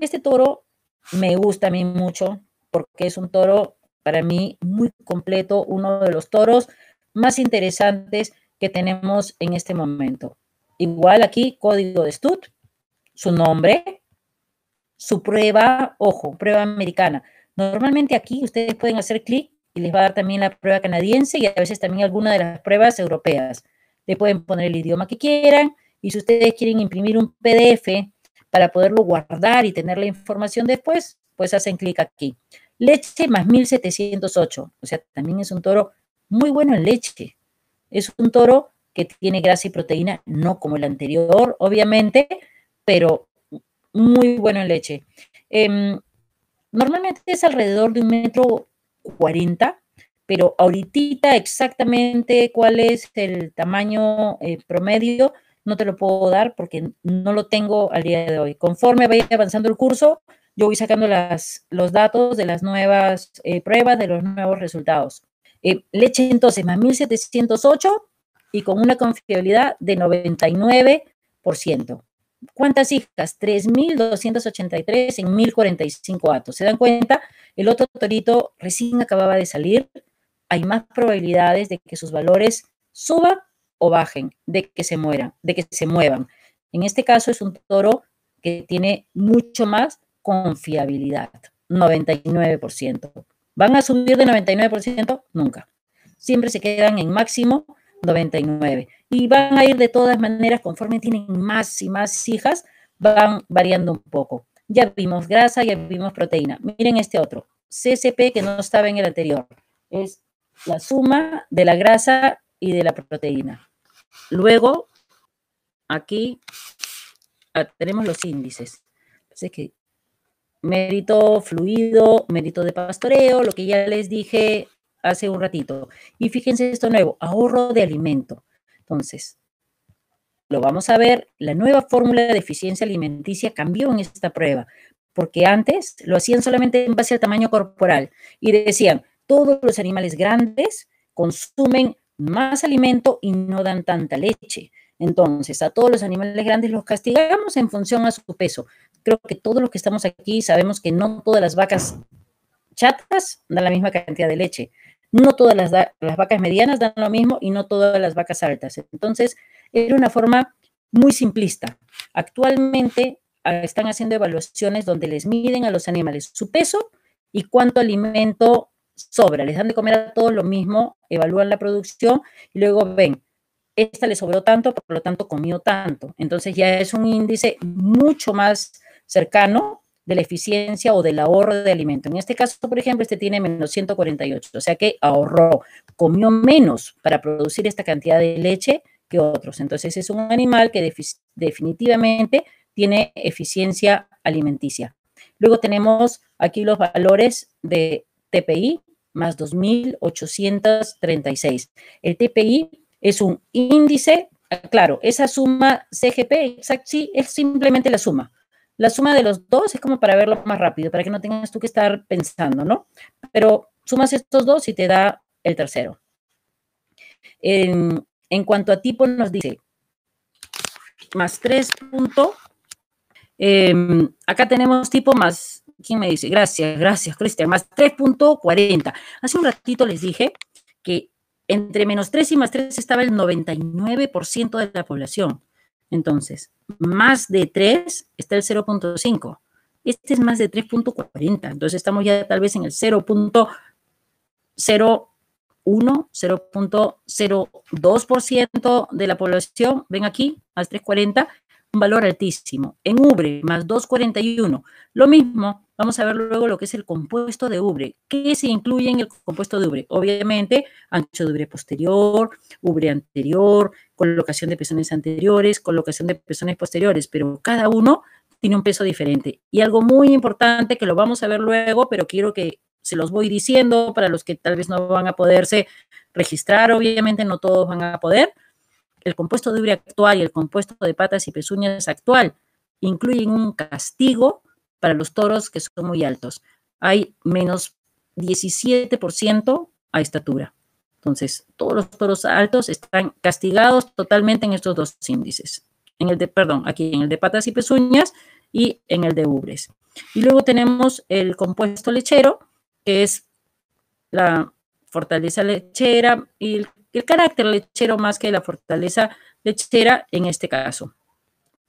Este toro me gusta a mí mucho porque es un toro para mí muy completo, uno de los toros más interesantes que tenemos en este momento. Igual aquí, código de STUD, su nombre, su prueba, ojo, prueba americana. Normalmente aquí ustedes pueden hacer clic y les va a dar también la prueba canadiense y a veces también alguna de las pruebas europeas. Le pueden poner el idioma que quieran y si ustedes quieren imprimir un PDF para poderlo guardar y tener la información después, pues hacen clic aquí. Leche más 1708, o sea, también es un toro muy bueno en leche. Es un toro que tiene grasa y proteína, no como el anterior, obviamente, pero muy bueno en leche. Em, normalmente es alrededor de un metro cuarenta, pero ahorita exactamente cuál es el tamaño eh, promedio no te lo puedo dar porque no lo tengo al día de hoy. Conforme vaya avanzando el curso, yo voy sacando los datos de las nuevas eh, pruebas, de los nuevos resultados. Eh, leche entonces más 1708 y con una confiabilidad de 99%. ¿Cuántas hijas? 3.283 en 1.045 atos. ¿Se dan cuenta? El otro torito recién acababa de salir. Hay más probabilidades de que sus valores suban o bajen, de que se mueran, de que se muevan. En este caso es un toro que tiene mucho más confiabilidad, 99%. ¿Van a subir de 99%? Nunca. Siempre se quedan en máximo 99. Y van a ir de todas maneras, conforme tienen más y más hijas, van variando un poco. Ya vimos grasa, ya vimos proteína. Miren este otro, CCP que no estaba en el anterior. Es la suma de la grasa y de la proteína. Luego, aquí ah, tenemos los índices. que mérito fluido, mérito de pastoreo, lo que ya les dije hace un ratito. Y fíjense esto nuevo, ahorro de alimento. Entonces, lo vamos a ver, la nueva fórmula de eficiencia alimenticia cambió en esta prueba, porque antes lo hacían solamente en base al tamaño corporal y decían, todos los animales grandes consumen más alimento y no dan tanta leche. Entonces, a todos los animales grandes los castigamos en función a su peso. Creo que todos los que estamos aquí sabemos que no todas las vacas chatas dan la misma cantidad de leche. No todas las, vacas medianas dan lo mismo y no todas las vacas altas. Entonces, era una forma muy simplista. Actualmente están haciendo evaluaciones donde les miden a los animales su peso y cuánto alimento sobra. Les dan de comer a todos lo mismo, evalúan la producción y luego ven esta le sobró tanto, por lo tanto comió tanto. Entonces ya es un índice mucho más cercano de la eficiencia o del ahorro de alimento. En este caso, por ejemplo, este tiene menos 148, o sea que ahorró, comió menos para producir esta cantidad de leche que otros. Entonces es un animal que definitivamente tiene eficiencia alimenticia. Luego tenemos aquí los valores de TPI más 2.836. El TPI es un índice, eh, claro, esa suma CGP, sí, es simplemente la suma. La suma de los dos es como para verlo más rápido, para que no tengas tú que estar pensando, ¿no? Pero sumas estos dos y te da el tercero. En, cuanto a tipo, nos dice más 3 em, acá tenemos tipo más, ¿quién me dice? Gracias, gracias, Cristian, más 3.40. Hace un ratito les dije que entre menos 3 y más 3 estaba el 99% de la población. Entonces, más de 3 está el 0.5. Este es más de 3.40. Entonces, estamos ya tal vez en el 0.01, 0.02% de la población. Ven aquí, más 3.40, un valor altísimo. En Ubre, más 2.41. Lo mismo, Vamos a ver luego lo que es el compuesto de ubre. ¿Qué se incluye en el compuesto de ubre? Obviamente, ancho de ubre posterior, ubre anterior, colocación de pezones anteriores, colocación de pezones posteriores, pero cada uno tiene un peso diferente. Y algo muy importante que lo vamos a ver luego, pero quiero que se los voy diciendo para los que tal vez no van a poderse registrar, obviamente no todos van a poder. El compuesto de ubre actual y el compuesto de patas y pezuñas actual incluyen un castigo para los toros que son muy altos. Hay menos 17% a estatura. Entonces, todos los toros altos están castigados totalmente en estos dos índices. En el de, perdón, aquí en el de patas y pezuñas y en el de ubres. Y luego tenemos el compuesto lechero, que es la fortaleza lechera y el, carácter lechero más que la fortaleza lechera en este caso.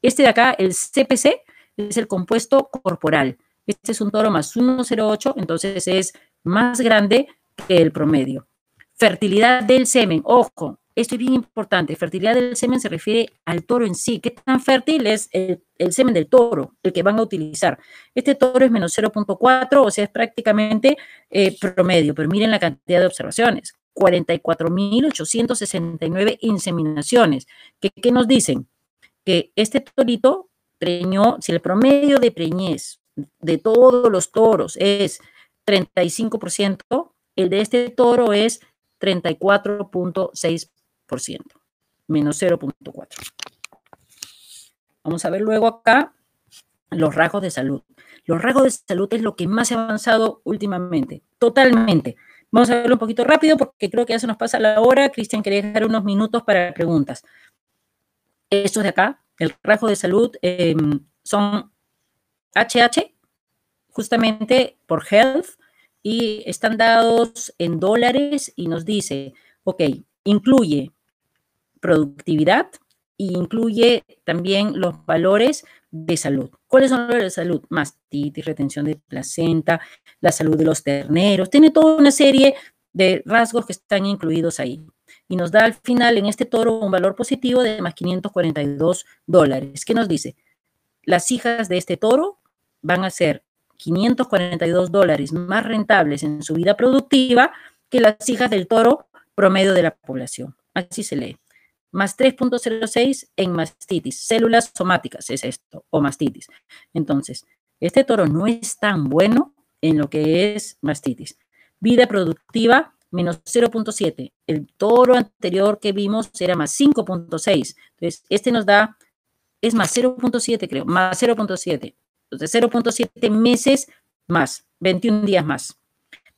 Este de acá, el CPC, es el compuesto corporal. Este es un toro más 1,08, entonces es más grande que el promedio. Fertilidad del semen, ojo, esto es bien importante. Fertilidad del semen se refiere al toro en sí. ¿Qué tan fértil es el, semen del toro, el que van a utilizar? Este toro es menos 0.4, o sea, es prácticamente eh, promedio, pero miren la cantidad de observaciones. 44.869 inseminaciones. ¿Qué, ¿Qué nos dicen? Que este torito preñó, si el promedio de preñez de todos los toros es 35%, el de este toro es 34.6%, menos 0.4. Vamos a ver luego acá los rasgos de salud. Los rasgos de salud es lo que más ha avanzado últimamente, totalmente. Vamos a verlo un poquito rápido porque creo que ya se nos pasa la hora. Cristian, quería dejar unos minutos para preguntas. es de acá el rasgo de salud em, son HH, justamente por health, y están dados en dólares y nos dice, ok, incluye productividad y e incluye también los valores de salud. ¿Cuáles son los valores de salud? Mastitis, retención de placenta, la salud de los terneros. Tiene toda una serie de rasgos que están incluidos ahí y nos da al final en este toro un valor positivo de más 542 dólares. ¿Qué nos dice? Las hijas de este toro van a ser 542 dólares más rentables en su vida productiva que las hijas del toro promedio de la población. Así se lee. Más 3.06 en mastitis, células somáticas es esto, o mastitis. Entonces, este toro no es tan bueno en lo que es mastitis. Vida productiva menos 0.7. El toro anterior que vimos era más 5.6. Entonces, este nos da, es más 0.7, creo, más 0.7. Entonces, 0.7 meses más, 21 días más.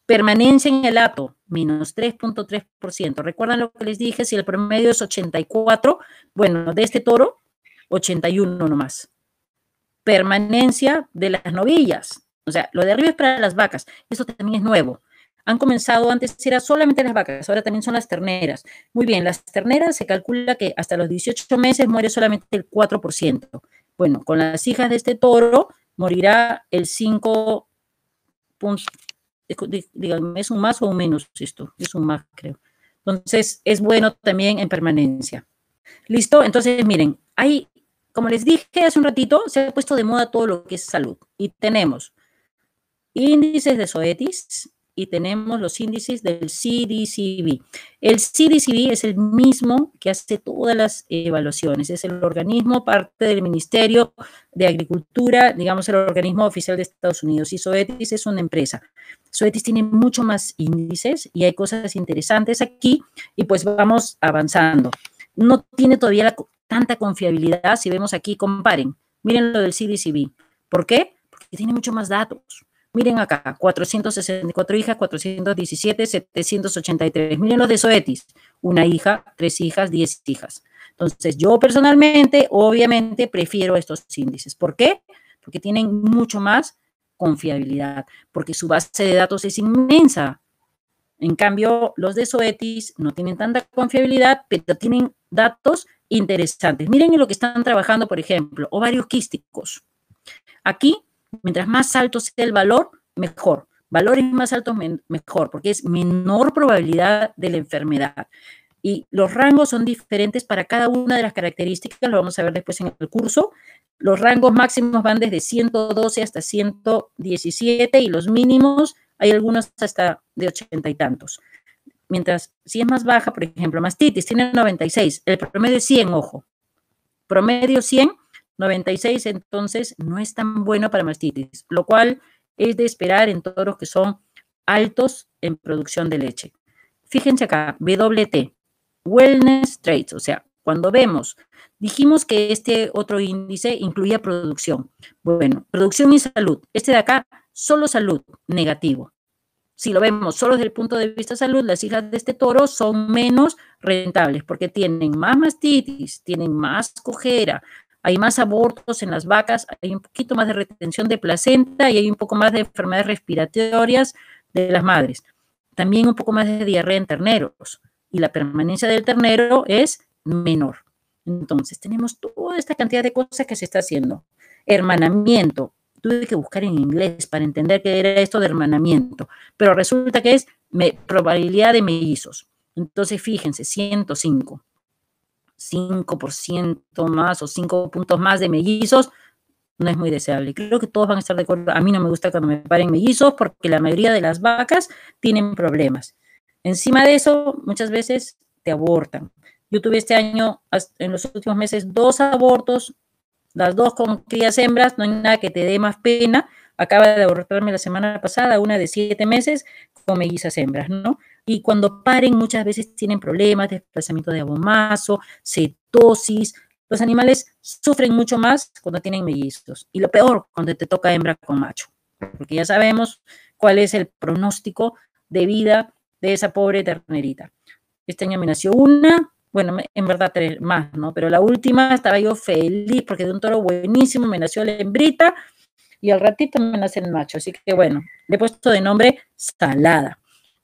Permanencia en el ato, menos 3.3%. ¿Recuerdan lo que les dije? Si el promedio es 84, bueno, de este toro, 81 nomás. Permanencia de las novillas. O sea, lo de arriba es para las vacas. Eso también es nuevo han comenzado, antes era solamente las vacas, ahora también son las terneras. Muy bien, las terneras se calcula que hasta los 18 meses muere solamente el 4%. Bueno, con las hijas de este toro morirá el 5. Díganme, ¿es un más o un menos esto? Es un más, creo. Entonces, es bueno también en permanencia. ¿Listo? Entonces, miren, hay, como les dije hace un ratito, se ha puesto de moda todo lo que es salud. Y tenemos índices de Zoetis, y tenemos los índices del CDCB. El CDCB es el mismo que hace todas las evaluaciones, es el organismo parte del Ministerio de Agricultura, digamos el organismo oficial de Estados Unidos, y Soetis es una empresa. Soetis tiene mucho más índices y hay cosas interesantes aquí y pues vamos avanzando. No tiene todavía tanta confiabilidad, si vemos aquí, comparen, miren lo del CDCB. ¿Por qué? Porque tiene mucho más datos Miren acá, 464 hijas, 417, 783. Miren los de Soetis, una hija, tres hijas, diez hijas. Entonces, yo personalmente, obviamente, prefiero estos índices. ¿Por qué? Porque tienen mucho más confiabilidad, porque su base de datos es inmensa. En cambio, los de Soetis no tienen tanta confiabilidad, pero tienen datos interesantes. Miren en lo que están trabajando, por ejemplo, varios quísticos. Aquí Mientras más alto sea el valor, mejor. Valores más altos, mejor, porque es menor probabilidad de la enfermedad. Y los rangos son diferentes para cada una de las características, lo vamos a ver después en el curso. Los rangos máximos van desde 112 hasta 117 y los mínimos hay algunos hasta de 80 y tantos. Mientras, si es más baja, por ejemplo, mastitis tiene 96, el promedio es 100, ojo. Promedio 100 96, entonces no es tan bueno para mastitis, lo cual es de esperar en toros que son altos en producción de leche. Fíjense acá, WT, Wellness Traits, o sea, cuando vemos, dijimos que este otro índice incluía producción. Bueno, producción y salud. Este de acá, solo salud, negativo. Si lo vemos solo desde el punto de vista salud, las hijas de este toro son menos rentables porque tienen más mastitis, tienen más cojera, hay más abortos en las vacas, hay un poquito más de retención de placenta y hay un poco más de enfermedades respiratorias de las madres. También un poco más de diarrea en terneros y la permanencia del ternero es menor. Entonces, tenemos toda esta cantidad de cosas que se está haciendo. Hermanamiento. Tuve que buscar en inglés para entender qué era esto de hermanamiento, pero resulta que es probabilidad de mellizos. Entonces, fíjense, 105. 5% más o 5 puntos más de mellizos, no es muy deseable. Creo que todos van a estar de acuerdo. A mí no me gusta cuando me paren mellizos porque la mayoría de las vacas tienen problemas. Encima de eso, muchas veces te abortan. Yo tuve este año, en los últimos meses, dos abortos, las dos con crías hembras, no hay nada que te dé más pena. Acaba de abortarme la semana pasada, una de siete meses con mellizas hembras, ¿no? y cuando paren muchas veces tienen problemas, de desplazamiento de abomazo, cetosis. Los animales sufren mucho más cuando tienen mellizos y lo peor cuando te toca hembra con macho, porque ya sabemos cuál es el pronóstico de vida de esa pobre ternerita. Este año me nació una, bueno, en verdad tres más, ¿no? Pero la última estaba yo feliz porque de un toro buenísimo me nació la hembrita y al ratito me nace el macho. Así que bueno, le he puesto de nombre Salada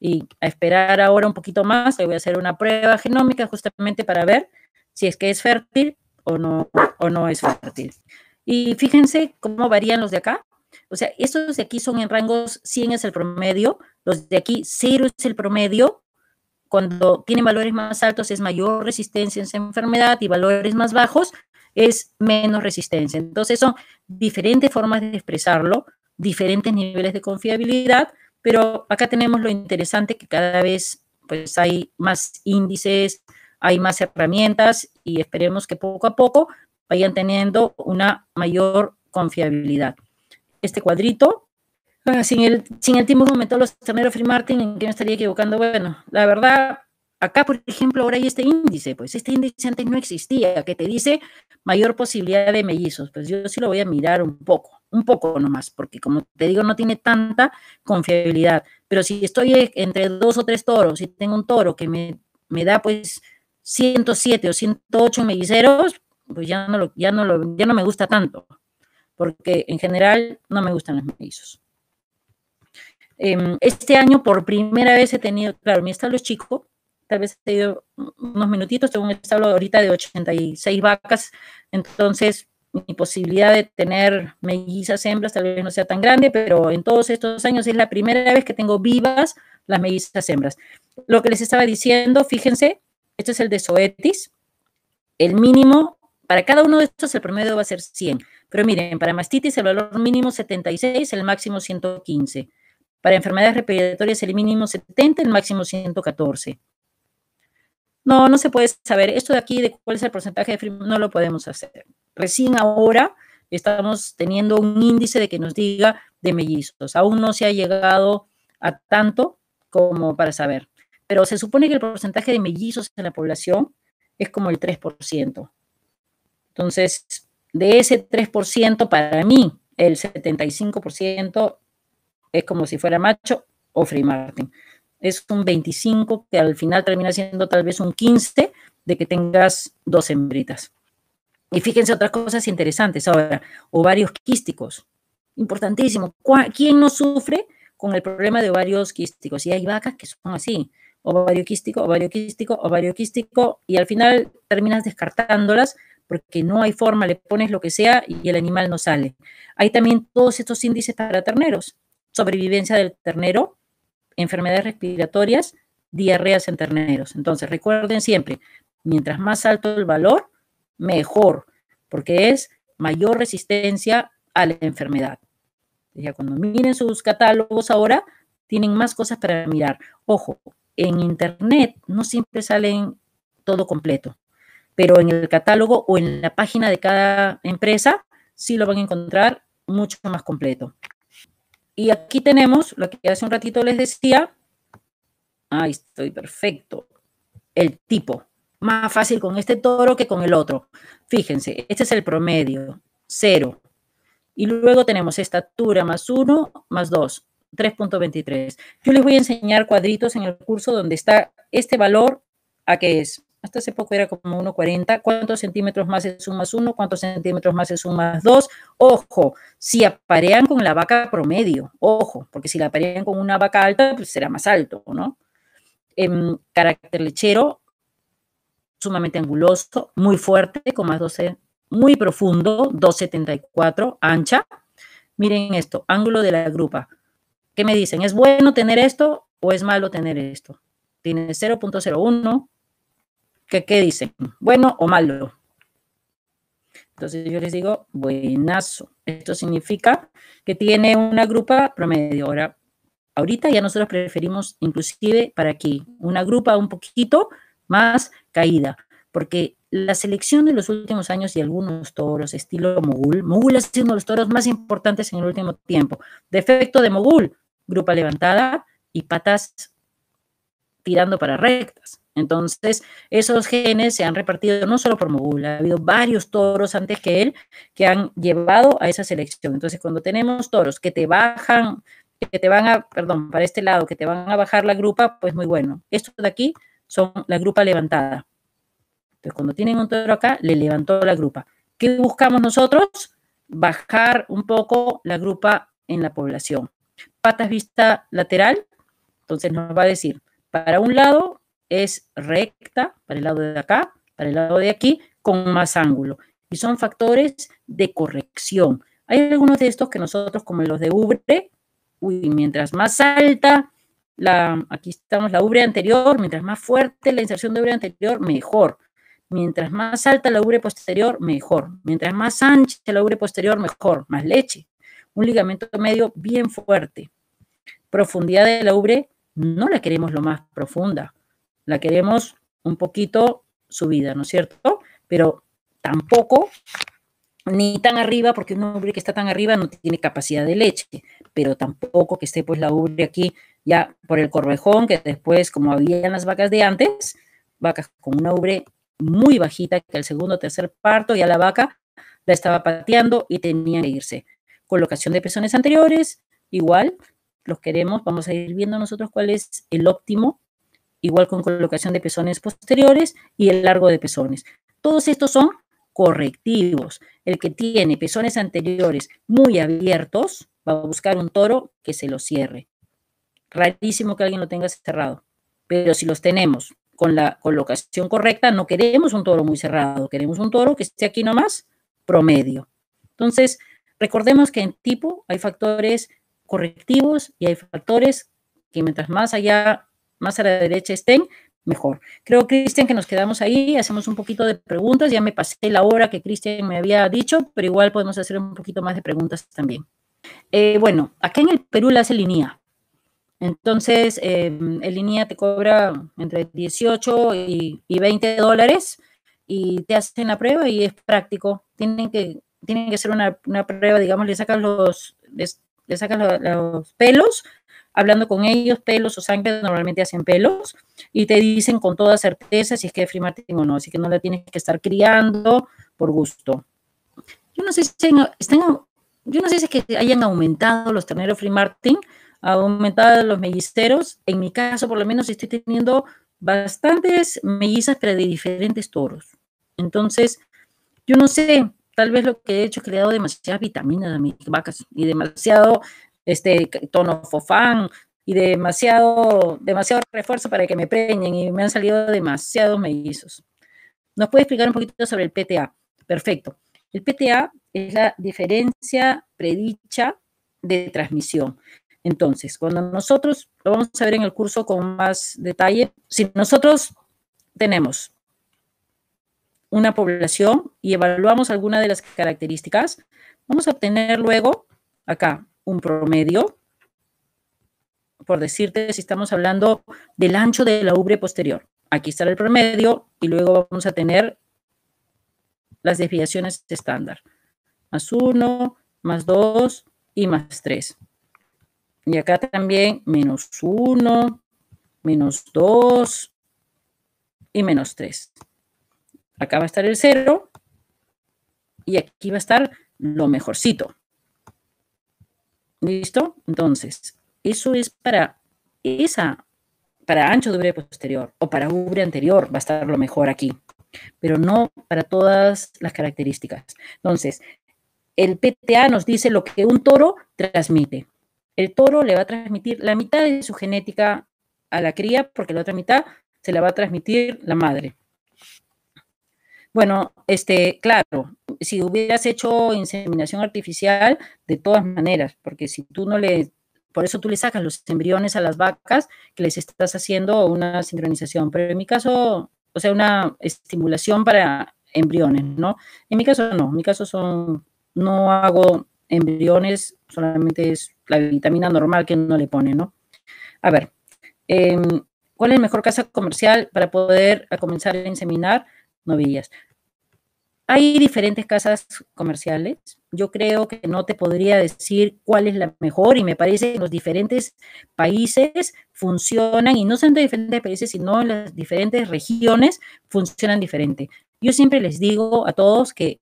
y a esperar ahora un poquito más, le voy a hacer una prueba genómica justamente para ver si es que es fértil o no, o no es fértil. Y fíjense cómo varían los de acá. O sea, estos de aquí son en rangos 100 es el promedio, los de aquí 0 es el promedio. Cuando tienen valores más altos es mayor resistencia en esa enfermedad y valores más bajos es menos resistencia. Entonces son diferentes formas de expresarlo, diferentes niveles de confiabilidad, pero acá tenemos lo interesante que cada vez pues hay más índices, hay más herramientas y esperemos que poco a poco vayan teniendo una mayor confiabilidad. Este cuadrito, ah, sin el, sin el timbre aumentó los terneros Free Martin, ¿en qué me estaría equivocando? Bueno, la verdad, acá, por ejemplo, ahora hay este índice, pues este índice antes no existía, que te dice mayor posibilidad de mellizos. Pues yo sí lo voy a mirar un poco un poco nomás, porque como te digo, no tiene tanta confiabilidad. Pero si estoy e, entre dos o tres toros, si tengo un toro que me, da pues 107 o 108 melliceros, pues ya no, lo, ya, no lo, ya no me gusta tanto, porque en general no me gustan los mellizos. Em, este año por primera vez he tenido, claro, mi establo es chico, tal vez he tenido unos minutitos, tengo un establo ahorita de 86 vacas, entonces mi posibilidad de tener mellizas hembras tal vez no sea tan grande, pero en todos estos años es la primera vez que tengo vivas las mellizas hembras. Lo que les estaba diciendo, fíjense, este es el de Zoetis, el mínimo, para cada uno de estos el promedio va a ser 100, pero miren, para mastitis el valor mínimo 76, el máximo 115. Para enfermedades respiratorias el mínimo 70, el máximo 114. No, no se puede saber. Esto de aquí, de cuál es el porcentaje de frío, no lo podemos hacer recién ahora estamos teniendo un índice de que nos diga de mellizos. Aún no se ha llegado a tanto como para saber. Pero se supone que el porcentaje de mellizos en la población es como el 3%. Entonces, de ese 3%, para mí, el 75% es como si fuera macho o Free Martin. Es un 25 que al final termina siendo tal vez un 15 de que tengas dos hembritas. Y fíjense otras cosas interesantes ahora, ovarios quísticos, importantísimo. ¿Quién no sufre con el problema de ovarios quísticos? Y hay vacas que son así, ovario quístico, ovario quístico, ovario quístico, y al final terminas descartándolas porque no hay forma, le pones lo que sea y el animal no sale. Hay también todos estos índices para terneros, sobrevivencia del ternero, enfermedades respiratorias, diarreas en terneros. Entonces, recuerden siempre, mientras más alto el valor, mejor, porque es mayor resistencia a la enfermedad. Ya cuando miren sus catálogos ahora, tienen más cosas para mirar. Ojo, en Internet no siempre salen todo completo, pero en el catálogo o en la página de cada empresa sí lo van a encontrar mucho más completo. Y aquí tenemos lo que hace un ratito les decía. Ahí estoy perfecto. El tipo más fácil con este toro que con el otro. Fíjense, este es el promedio, 0. Y luego tenemos estatura más 1, más 2, 3.23. Yo les voy a enseñar cuadritos en el curso donde está este valor a qué es. Hasta hace poco era como 1,40. ¿Cuántos centímetros más es un más 1? ¿Cuántos centímetros más es un más 2? Ojo, si aparean con la vaca promedio, ojo, porque si la aparean con una vaca alta, pues será más alto, ¿no? En carácter lechero, sumamente anguloso, muy fuerte, con más 12, muy profundo, 274, ancha. Miren esto, ángulo de la grupa. ¿Qué me dicen? ¿Es bueno tener esto o es malo tener esto? Tiene 0.01. ¿Qué, ¿Qué dicen? ¿Bueno o malo? Entonces yo les digo, buenazo. Esto significa que tiene una grupa promedio. Ahora, ahorita ya nosotros preferimos inclusive para aquí una grupa un poquito más caída, porque la selección de los últimos años y algunos toros, estilo Mogul, Mogul ha sido uno de los toros más importantes en el último tiempo. Defecto de Mogul, grupa levantada y patas tirando para rectas. Entonces, esos genes se han repartido no solo por Mogul, ha habido varios toros antes que él que han llevado a esa selección. Entonces, cuando tenemos toros que te bajan, que te van a, perdón, para este lado, que te van a bajar la grupa, pues muy bueno. Esto de aquí son la grupa levantada. Entonces, cuando tienen un toro acá, le levantó la grupa. ¿Qué buscamos nosotros? Bajar un poco la grupa en la población. Patas vista lateral, entonces nos va a decir, para un lado es recta, para el lado de acá, para el lado de aquí, con más ángulo. Y son factores de corrección. Hay algunos de estos que nosotros, como los de Ubre, uy, mientras más alta, aquí estamos, la ubre anterior, mientras más fuerte la inserción de ubre anterior, mejor. Mientras más alta la ubre posterior, mejor. Mientras más ancha la ubre posterior, mejor. Más leche. Un ligamento medio bien fuerte. Profundidad de la ubre, no la queremos lo más profunda. La queremos un poquito subida, ¿no es cierto? Pero tampoco ni tan arriba, porque una ubre que está tan arriba no tiene capacidad de leche pero tampoco que esté pues la ubre aquí ya por el corvejón, que después, como habían las vacas de antes, vacas con una ubre muy bajita, que al segundo o tercer parto ya la vaca la estaba pateando y tenía que irse. Colocación de pezones anteriores, igual, los queremos, vamos a ir viendo nosotros cuál es el óptimo, igual con colocación de pezones posteriores y el largo de pezones. Todos estos son correctivos. El que tiene pezones anteriores muy abiertos, va a buscar un toro que se lo cierre. Rarísimo que alguien lo tenga cerrado, pero si los tenemos con la colocación correcta, no queremos un toro muy cerrado, queremos un toro que esté aquí nomás promedio. Entonces, recordemos que en tipo hay factores correctivos y hay factores que mientras más allá, más a la derecha estén, mejor. Creo, Cristian, que nos quedamos ahí, hacemos un poquito de preguntas, ya me pasé la hora que Cristian me había dicho, pero igual podemos hacer un poquito más de preguntas también. Eh, bueno, acá en el Perú la hace línea. Entonces, em, el línea te cobra entre 18 y, 20 dólares y te hacen la prueba y es práctico. Tienen que, tienen que hacer una, prueba, digamos, le sacan los, los, pelos, hablando con ellos, pelos o sangre, normalmente hacen pelos, y te dicen con toda certeza si es que es free o no, así que no la tienes que estar criando por gusto. Yo no sé si tengo yo no sé si es que hayan aumentado los terneros free martin, aumentado los melliceros. En mi caso, por lo menos, estoy teniendo bastantes mellizas, pero de diferentes toros. Entonces, yo no sé, tal vez lo que he hecho es que le he dado demasiadas vitaminas a mis vacas y demasiado este fofán y demasiado, demasiado refuerzo para que me preñen y me han salido demasiados mellizos. ¿Nos puede explicar un poquito sobre el PTA? Perfecto. El PTA es la diferencia predicha de transmisión. Entonces, cuando nosotros, lo vamos a ver en el curso con más detalle, si nosotros tenemos una población y evaluamos alguna de las características, vamos a obtener luego acá un promedio, por decirte si estamos hablando del ancho de la ubre posterior. Aquí está el promedio y luego vamos a tener las desviaciones estándar más 1, más 2 y más 3. Y acá también menos 1, menos 2 y menos 3. Acá va a estar el 0 y aquí va a estar lo mejorcito. ¿Listo? Entonces, eso es para esa, para ancho de ubre posterior o para ubre anterior va a estar lo mejor aquí, pero no para todas las características. Entonces, el PTA nos dice lo que un toro transmite. El toro le va a transmitir la mitad de su genética a la cría, porque la otra mitad se la va a transmitir la madre. Bueno, este, claro, si hubieras hecho inseminación artificial, de todas maneras, porque si tú no le, por eso tú le sacas los embriones a las vacas, que les estás haciendo una sincronización, pero en mi caso, o sea, una estimulación para embriones, ¿no? En mi caso no, en mi caso son no hago embriones, solamente es la vitamina normal que no le pone, ¿no? A ver, em, ¿cuál es la mejor casa comercial para poder comenzar a inseminar novillas? Hay diferentes casas comerciales. Yo creo que no te podría decir cuál es la mejor y me parece que los diferentes países funcionan y no son de diferentes países, sino en las diferentes regiones funcionan diferente. Yo siempre les digo a todos que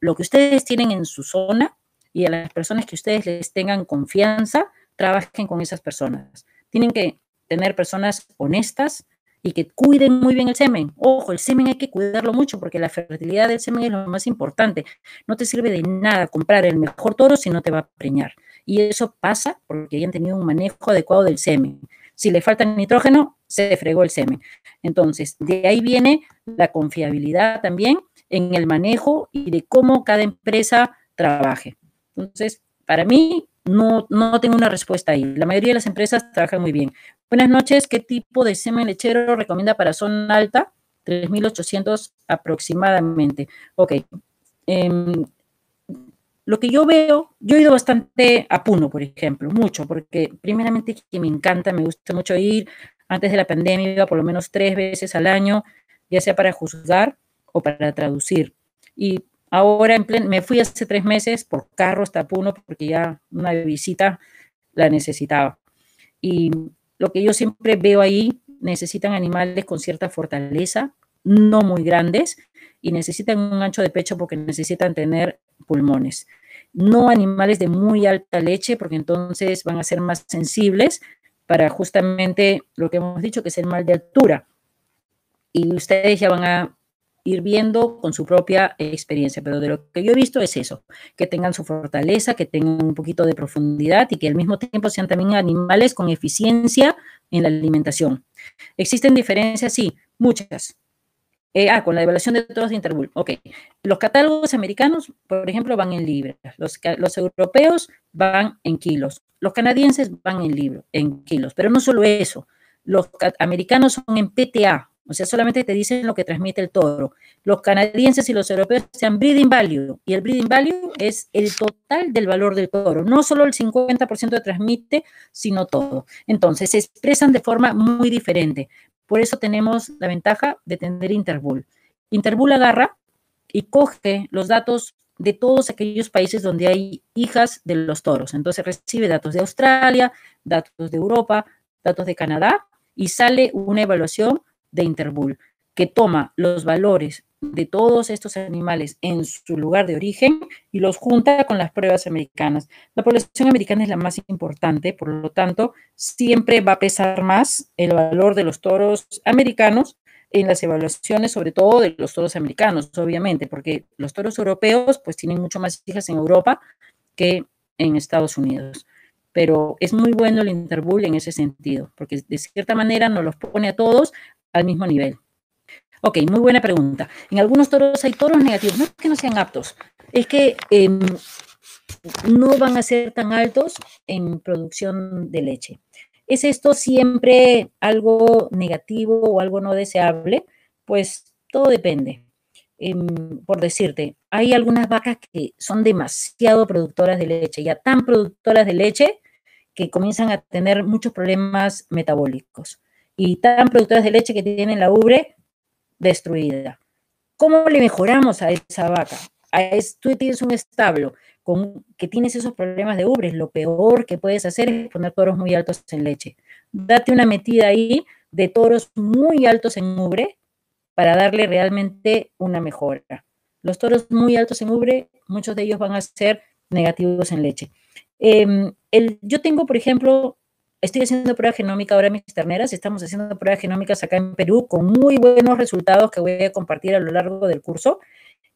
lo que ustedes tienen en su zona y a las personas que ustedes les tengan confianza, trabajen con esas personas. Tienen que tener personas honestas y que cuiden muy bien el semen. Ojo, el semen hay que cuidarlo mucho porque la fertilidad del semen es lo más importante. No te sirve de nada comprar el mejor toro si no te va a preñar. Y eso pasa porque hayan tenido un manejo adecuado del semen. Si le falta nitrógeno, se fregó el semen. Entonces, de ahí viene la confiabilidad también en el manejo y de cómo cada empresa trabaje. Entonces, para mí, no, tengo una respuesta ahí. La mayoría de las empresas trabajan muy bien. Buenas noches, ¿qué tipo de semen lechero recomienda para zona alta? 3.800 aproximadamente. Ok. Em, lo que yo veo, yo he ido bastante a Puno, por ejemplo, mucho, porque primeramente que me encanta, me gusta mucho ir. Antes de la pandemia por lo menos tres veces al año, ya sea para juzgar para traducir. Y ahora en plen, me fui hace tres meses por carro hasta Puno porque ya una visita la necesitaba. Y lo que yo siempre veo ahí, necesitan animales con cierta fortaleza, no muy grandes, y necesitan un ancho de pecho porque necesitan tener pulmones. No animales de muy alta leche porque entonces van a ser más sensibles para justamente lo que hemos dicho, que es el mal de altura. Y ustedes ya van a ir viendo con su propia experiencia, pero de lo que yo he visto es eso, que tengan su fortaleza, que tengan un poquito de profundidad y que al mismo tiempo sean también animales con eficiencia en la alimentación. ¿Existen diferencias? Sí, muchas. Eh, ah, con la evaluación de todos de Interbull. Ok. Los catálogos americanos, por ejemplo, van en libras. Los, los europeos van en kilos. Los canadienses van en, libro, en kilos. Pero no solo eso. Los americanos son en PTA, o sea, solamente te dicen lo que transmite el toro. Los canadienses y los europeos sean breeding value. Y el breeding value es el total del valor del toro. No solo el 50% transmite, sino todo. Entonces, se expresan de forma muy diferente. Por eso tenemos la ventaja de tener Interbull. Interbull agarra y coge los datos de todos aquellos países donde hay hijas de los toros. Entonces recibe datos de Australia, datos de Europa, datos de Canadá y sale una evaluación de Interbull, que toma los valores de todos estos animales en su lugar de origen y los junta con las pruebas americanas. La población americana es la más importante, por lo tanto, siempre va a pesar más el valor de los toros americanos en las evaluaciones, sobre todo de los toros americanos, obviamente, porque los toros europeos pues tienen mucho más hijas en Europa que en Estados Unidos. Pero es muy bueno el Interbull en ese sentido, porque de cierta manera nos los pone a todos al mismo nivel. Ok, muy buena pregunta. En algunos toros hay toros negativos. No es que no sean aptos, es que em, no van a ser tan altos en producción de leche. ¿Es esto siempre algo negativo o algo no deseable? Pues todo depende. Em, por decirte, hay algunas vacas que son demasiado productoras de leche, ya tan productoras de leche que comienzan a tener muchos problemas metabólicos y tan productoras de leche que tienen la ubre destruida. ¿Cómo le mejoramos a esa vaca? A esto tú tienes un establo con, que tienes esos problemas de ubres, lo peor que puedes hacer es poner toros muy altos en leche. Date una metida ahí de toros muy altos en ubre para darle realmente una mejora. Los toros muy altos en ubre, muchos de ellos van a ser negativos en leche. Em, yo tengo, por ejemplo, estoy haciendo prueba genómica ahora en mis terneras, estamos haciendo pruebas genómicas acá en Perú con muy buenos resultados que voy a compartir a lo largo del curso.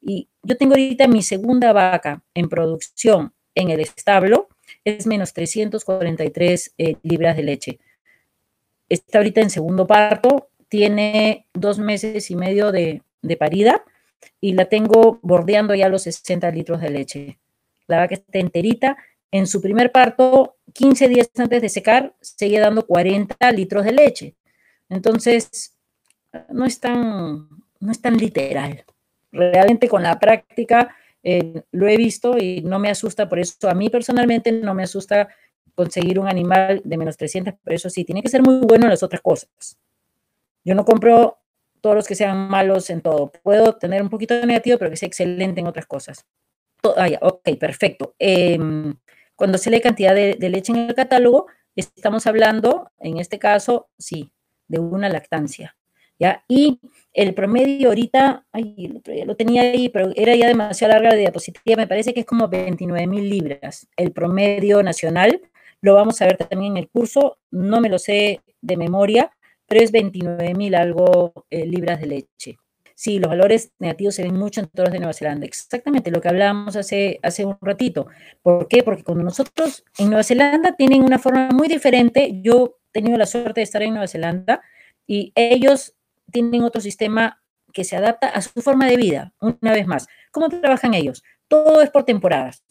Y yo tengo ahorita mi segunda vaca en producción en el establo, es menos 343 eh, libras de leche. Está ahorita en segundo parto, tiene dos meses y medio de, de parida y la tengo bordeando ya los 60 litros de leche. La vaca está enterita, en su primer parto, 15 días antes de secar, seguía dando 40 litros de leche. Entonces, no es tan, no es tan literal. Realmente con la práctica eh, lo he visto y no me asusta, por eso a mí personalmente no me asusta conseguir un animal de menos 300, por eso sí, tiene que ser muy bueno en las otras cosas. Yo no compro todos los que sean malos en todo. Puedo tener un poquito de negativo, pero que sea excelente en otras cosas. Ah, ok, perfecto. Eh, cuando se lee cantidad de, leche en el catálogo, estamos hablando, en este caso, sí, de una lactancia. ¿ya? Y el promedio ahorita, ay, lo tenía ahí, pero era ya demasiado larga la diapositiva, me parece que es como 29 mil libras, el promedio nacional. Lo vamos a ver también en el curso, no me lo sé de memoria, pero es 29,000 mil algo eh, libras de leche. Sí, los valores negativos se ven mucho en los de Nueva Zelanda. Exactamente lo que hablábamos hace, hace un ratito. ¿Por qué? Porque cuando nosotros en Nueva Zelanda tienen una forma muy diferente. Yo he tenido la suerte de estar en Nueva Zelanda y ellos tienen otro sistema que se adapta a su forma de vida. Una vez más, ¿cómo trabajan ellos? Todo es por temporadas.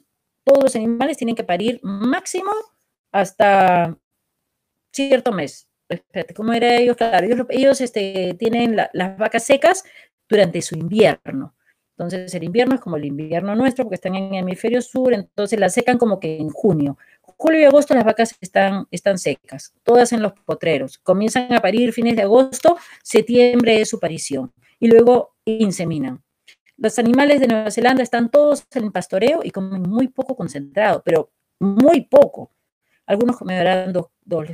Todos los animales tienen que parir máximo hasta cierto mes. ¿cómo era ellos? Claro, ellos, este, tienen las vacas secas, durante su invierno. Entonces el invierno es como el invierno nuestro porque están en el hemisferio sur, entonces la secan como que en junio. Julio y agosto las vacas están, están secas, todas en los potreros. Comienzan a parir fines de agosto, septiembre es su parición y luego inseminan. Los animales de Nueva Zelanda están todos en pastoreo y comen muy poco concentrado, pero muy poco. Algunos comerán 2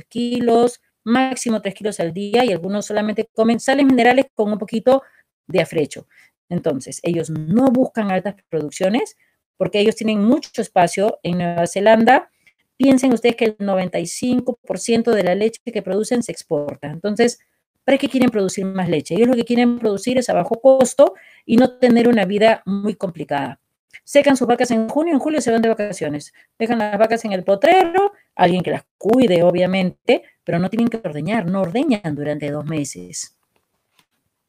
kilos, máximo tres kilos al día y algunos solamente comen sales minerales con un poquito de afrecho. Entonces, ellos no buscan altas producciones porque ellos tienen mucho espacio en Nueva Zelanda. Piensen ustedes que el 95% de la leche que producen se exporta. Entonces, ¿para qué quieren producir más leche? Ellos lo que quieren producir es a bajo costo y no tener una vida muy complicada. Secan sus vacas en junio, en julio se van de vacaciones. Dejan las vacas en el potrero, alguien que las cuide, obviamente, pero no tienen que ordeñar, no ordeñan durante dos meses.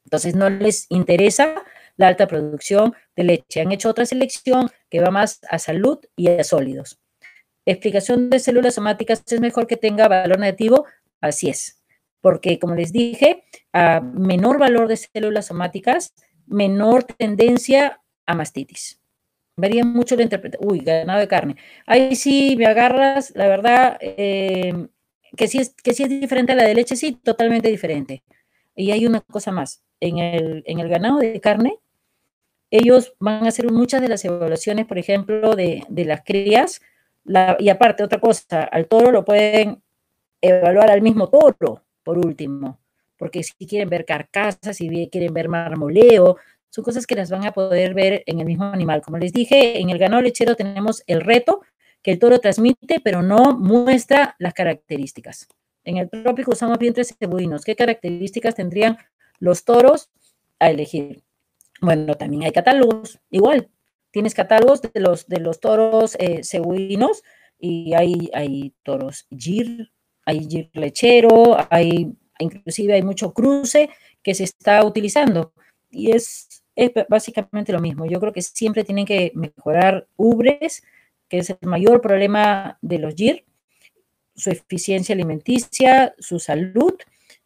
Entonces no les interesa la alta producción de leche. Han hecho otra selección que va más a salud y a sólidos. Explicación de células somáticas es mejor que tenga valor negativo, así es, porque como les dije, a menor valor de células somáticas, menor tendencia a mastitis. Varía mucho la interpretación. Uy, ganado de carne. Ahí sí me agarras, la verdad, eh, que, sí es, que sí es diferente a la de leche, sí, totalmente diferente. Y hay una cosa más, en el, ganado de carne, ellos van a hacer muchas de las evaluaciones, por ejemplo, de, las crías, y aparte otra cosa, al toro lo pueden evaluar al mismo toro, por último, porque si quieren ver carcasas, si quieren ver marmoleo, son cosas que las van a poder ver en el mismo animal. Como les dije, en el ganado lechero tenemos el reto que el toro transmite, pero no muestra las características. En el trópico usamos vientres cebuinos. ¿Qué características tendrían los toros a elegir? Bueno, también hay catálogos, igual. Tienes catálogos de los, de los toros eh, y hay, hay toros gir, hay gir lechero, hay, inclusive hay mucho cruce que se está utilizando. Y es, es básicamente lo mismo. Yo creo que siempre tienen que mejorar ubres, que es el mayor problema de los gir su eficiencia alimenticia, su salud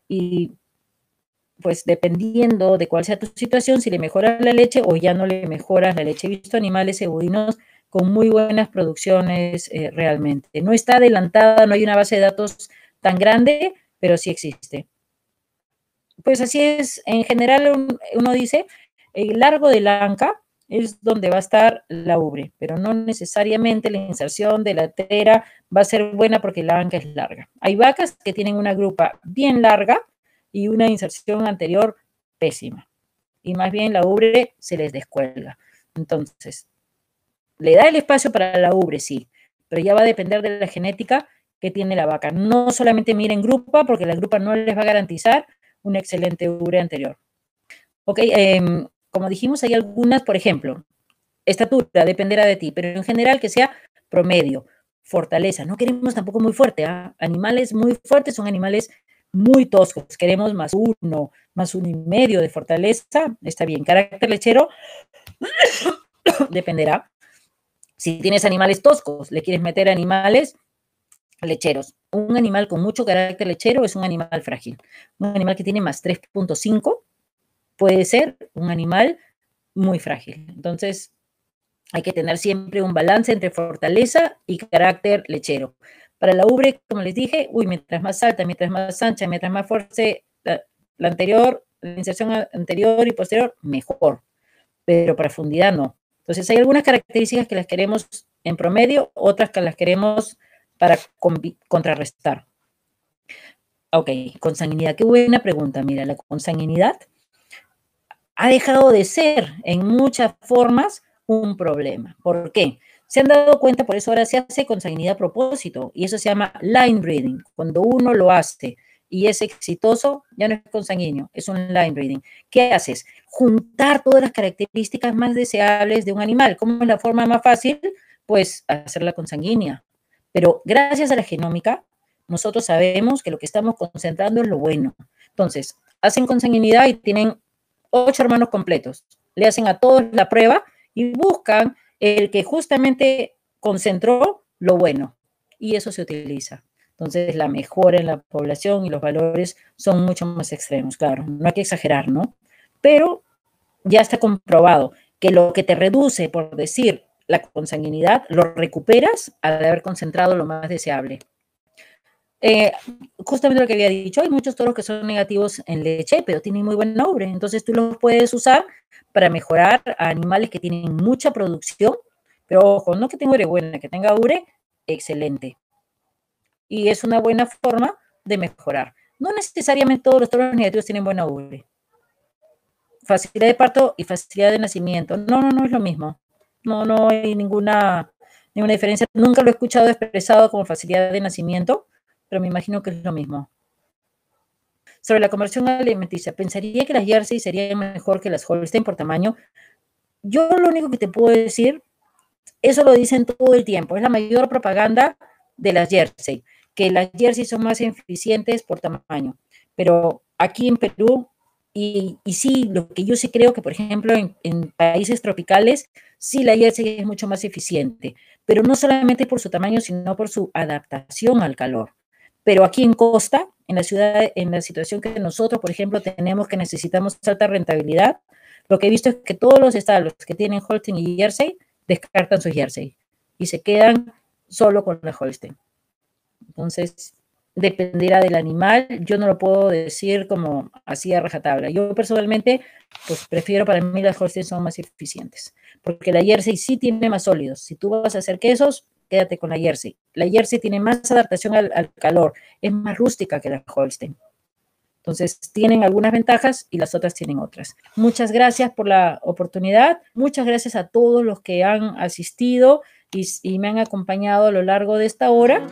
y pues dependiendo de cuál sea tu situación, si le mejoras la leche o ya no le mejoras la leche. He visto animales ebudinos con muy buenas producciones eh, realmente. No está adelantada, no hay una base de datos tan grande, pero sí existe. Pues así es, en general uno dice, el largo de anca es donde va a estar la ubre, pero no necesariamente la inserción de la tera va a ser buena porque la anca es larga. Hay vacas que tienen una grupa bien larga y una inserción anterior pésima, y más bien la ubre se les descuelga. Entonces, le da el espacio para la ubre, sí, pero ya va a depender de la genética que tiene la vaca. No solamente miren grupa, porque la grupa no les va a garantizar una excelente ubre anterior. Ok, eh, como dijimos, hay algunas, por ejemplo, estatura dependerá de ti, pero en general que sea promedio, fortaleza. No queremos tampoco muy fuerte. ¿ah? Animales muy fuertes son animales muy toscos. Queremos más uno, más uno y medio de fortaleza. Está bien. Carácter lechero *coughs* dependerá. Si tienes animales toscos, le quieres meter animales lecheros. Un animal con mucho carácter lechero es un animal frágil. Un animal que tiene más 3.5 puede ser un animal muy frágil. Entonces, hay que tener siempre un balance entre fortaleza y carácter lechero. Para la ubre, como les dije, uy, mientras más alta, mientras más ancha, mientras más fuerte la, anterior, la inserción anterior y posterior, mejor. Pero profundidad no. Entonces, hay algunas características que las queremos en promedio, otras que las queremos para contrarrestar. Ok, consanguinidad. Qué buena pregunta. Mira, la consanguinidad ha dejado de ser en muchas formas un problema. ¿Por qué? Se han dado cuenta, por eso ahora se hace consanguinidad a propósito, y eso se llama line breeding. Cuando uno lo hace y es exitoso, ya no es consanguíneo, es un line breeding. ¿Qué haces? Juntar todas las características más deseables de un animal. ¿Cómo es la forma más fácil? Pues hacerla consanguínea. Pero gracias a la genómica, nosotros sabemos que lo que estamos concentrando es lo bueno. Entonces, hacen consanguinidad y tienen ocho hermanos completos. Le hacen a todos la prueba y buscan el que justamente concentró lo bueno. Y eso se utiliza. Entonces, la mejora en la población y los valores son mucho más extremos, claro. No hay que exagerar, ¿no? Pero ya está comprobado que lo que te reduce, por decir, la consanguinidad, lo recuperas al haber concentrado lo más deseable eh, justamente lo que había dicho, hay muchos toros que son negativos en leche, pero tienen muy buena nombre. Entonces tú los puedes usar para mejorar a animales que tienen mucha producción, pero ojo, no que tenga ure buena, que tenga ure excelente. Y es una buena forma de mejorar. No necesariamente todos los toros negativos tienen buena ure. Facilidad de parto y facilidad de nacimiento. No, no, no es lo mismo. No, no hay ninguna, ninguna diferencia. Nunca lo he escuchado expresado como facilidad de nacimiento pero me imagino que es lo mismo. Sobre la conversión alimenticia, pensaría que las Jersey serían mejor que las Holstein por tamaño. Yo lo único que te puedo decir, eso lo dicen todo el tiempo, es la mayor propaganda de las Jersey, que las Jersey son más eficientes por tamaño. Pero aquí en Perú y, sí, lo que yo sí creo que, por ejemplo, en, en, países tropicales, sí la jersey es mucho más eficiente, pero no solamente por su tamaño, sino por su adaptación al calor. Pero aquí en Costa, en la ciudad, en la situación que nosotros, por ejemplo, tenemos que necesitamos alta rentabilidad, lo que he visto es que todos los estados que tienen Holstein y Jersey descartan su Jersey y se quedan solo con la Holstein. Entonces, dependerá del animal. Yo no lo puedo decir como así a rajatabla. Yo personalmente, pues prefiero para mí las Holstein son más eficientes, porque la Jersey sí tiene más sólidos. Si tú vas a hacer quesos, quédate con la Jersey. La Jersey tiene más adaptación al, calor, es más rústica que la Holstein. Entonces, tienen algunas ventajas y las otras tienen otras. Muchas gracias por la oportunidad. Muchas gracias a todos los que han asistido y me han acompañado a lo largo de esta hora.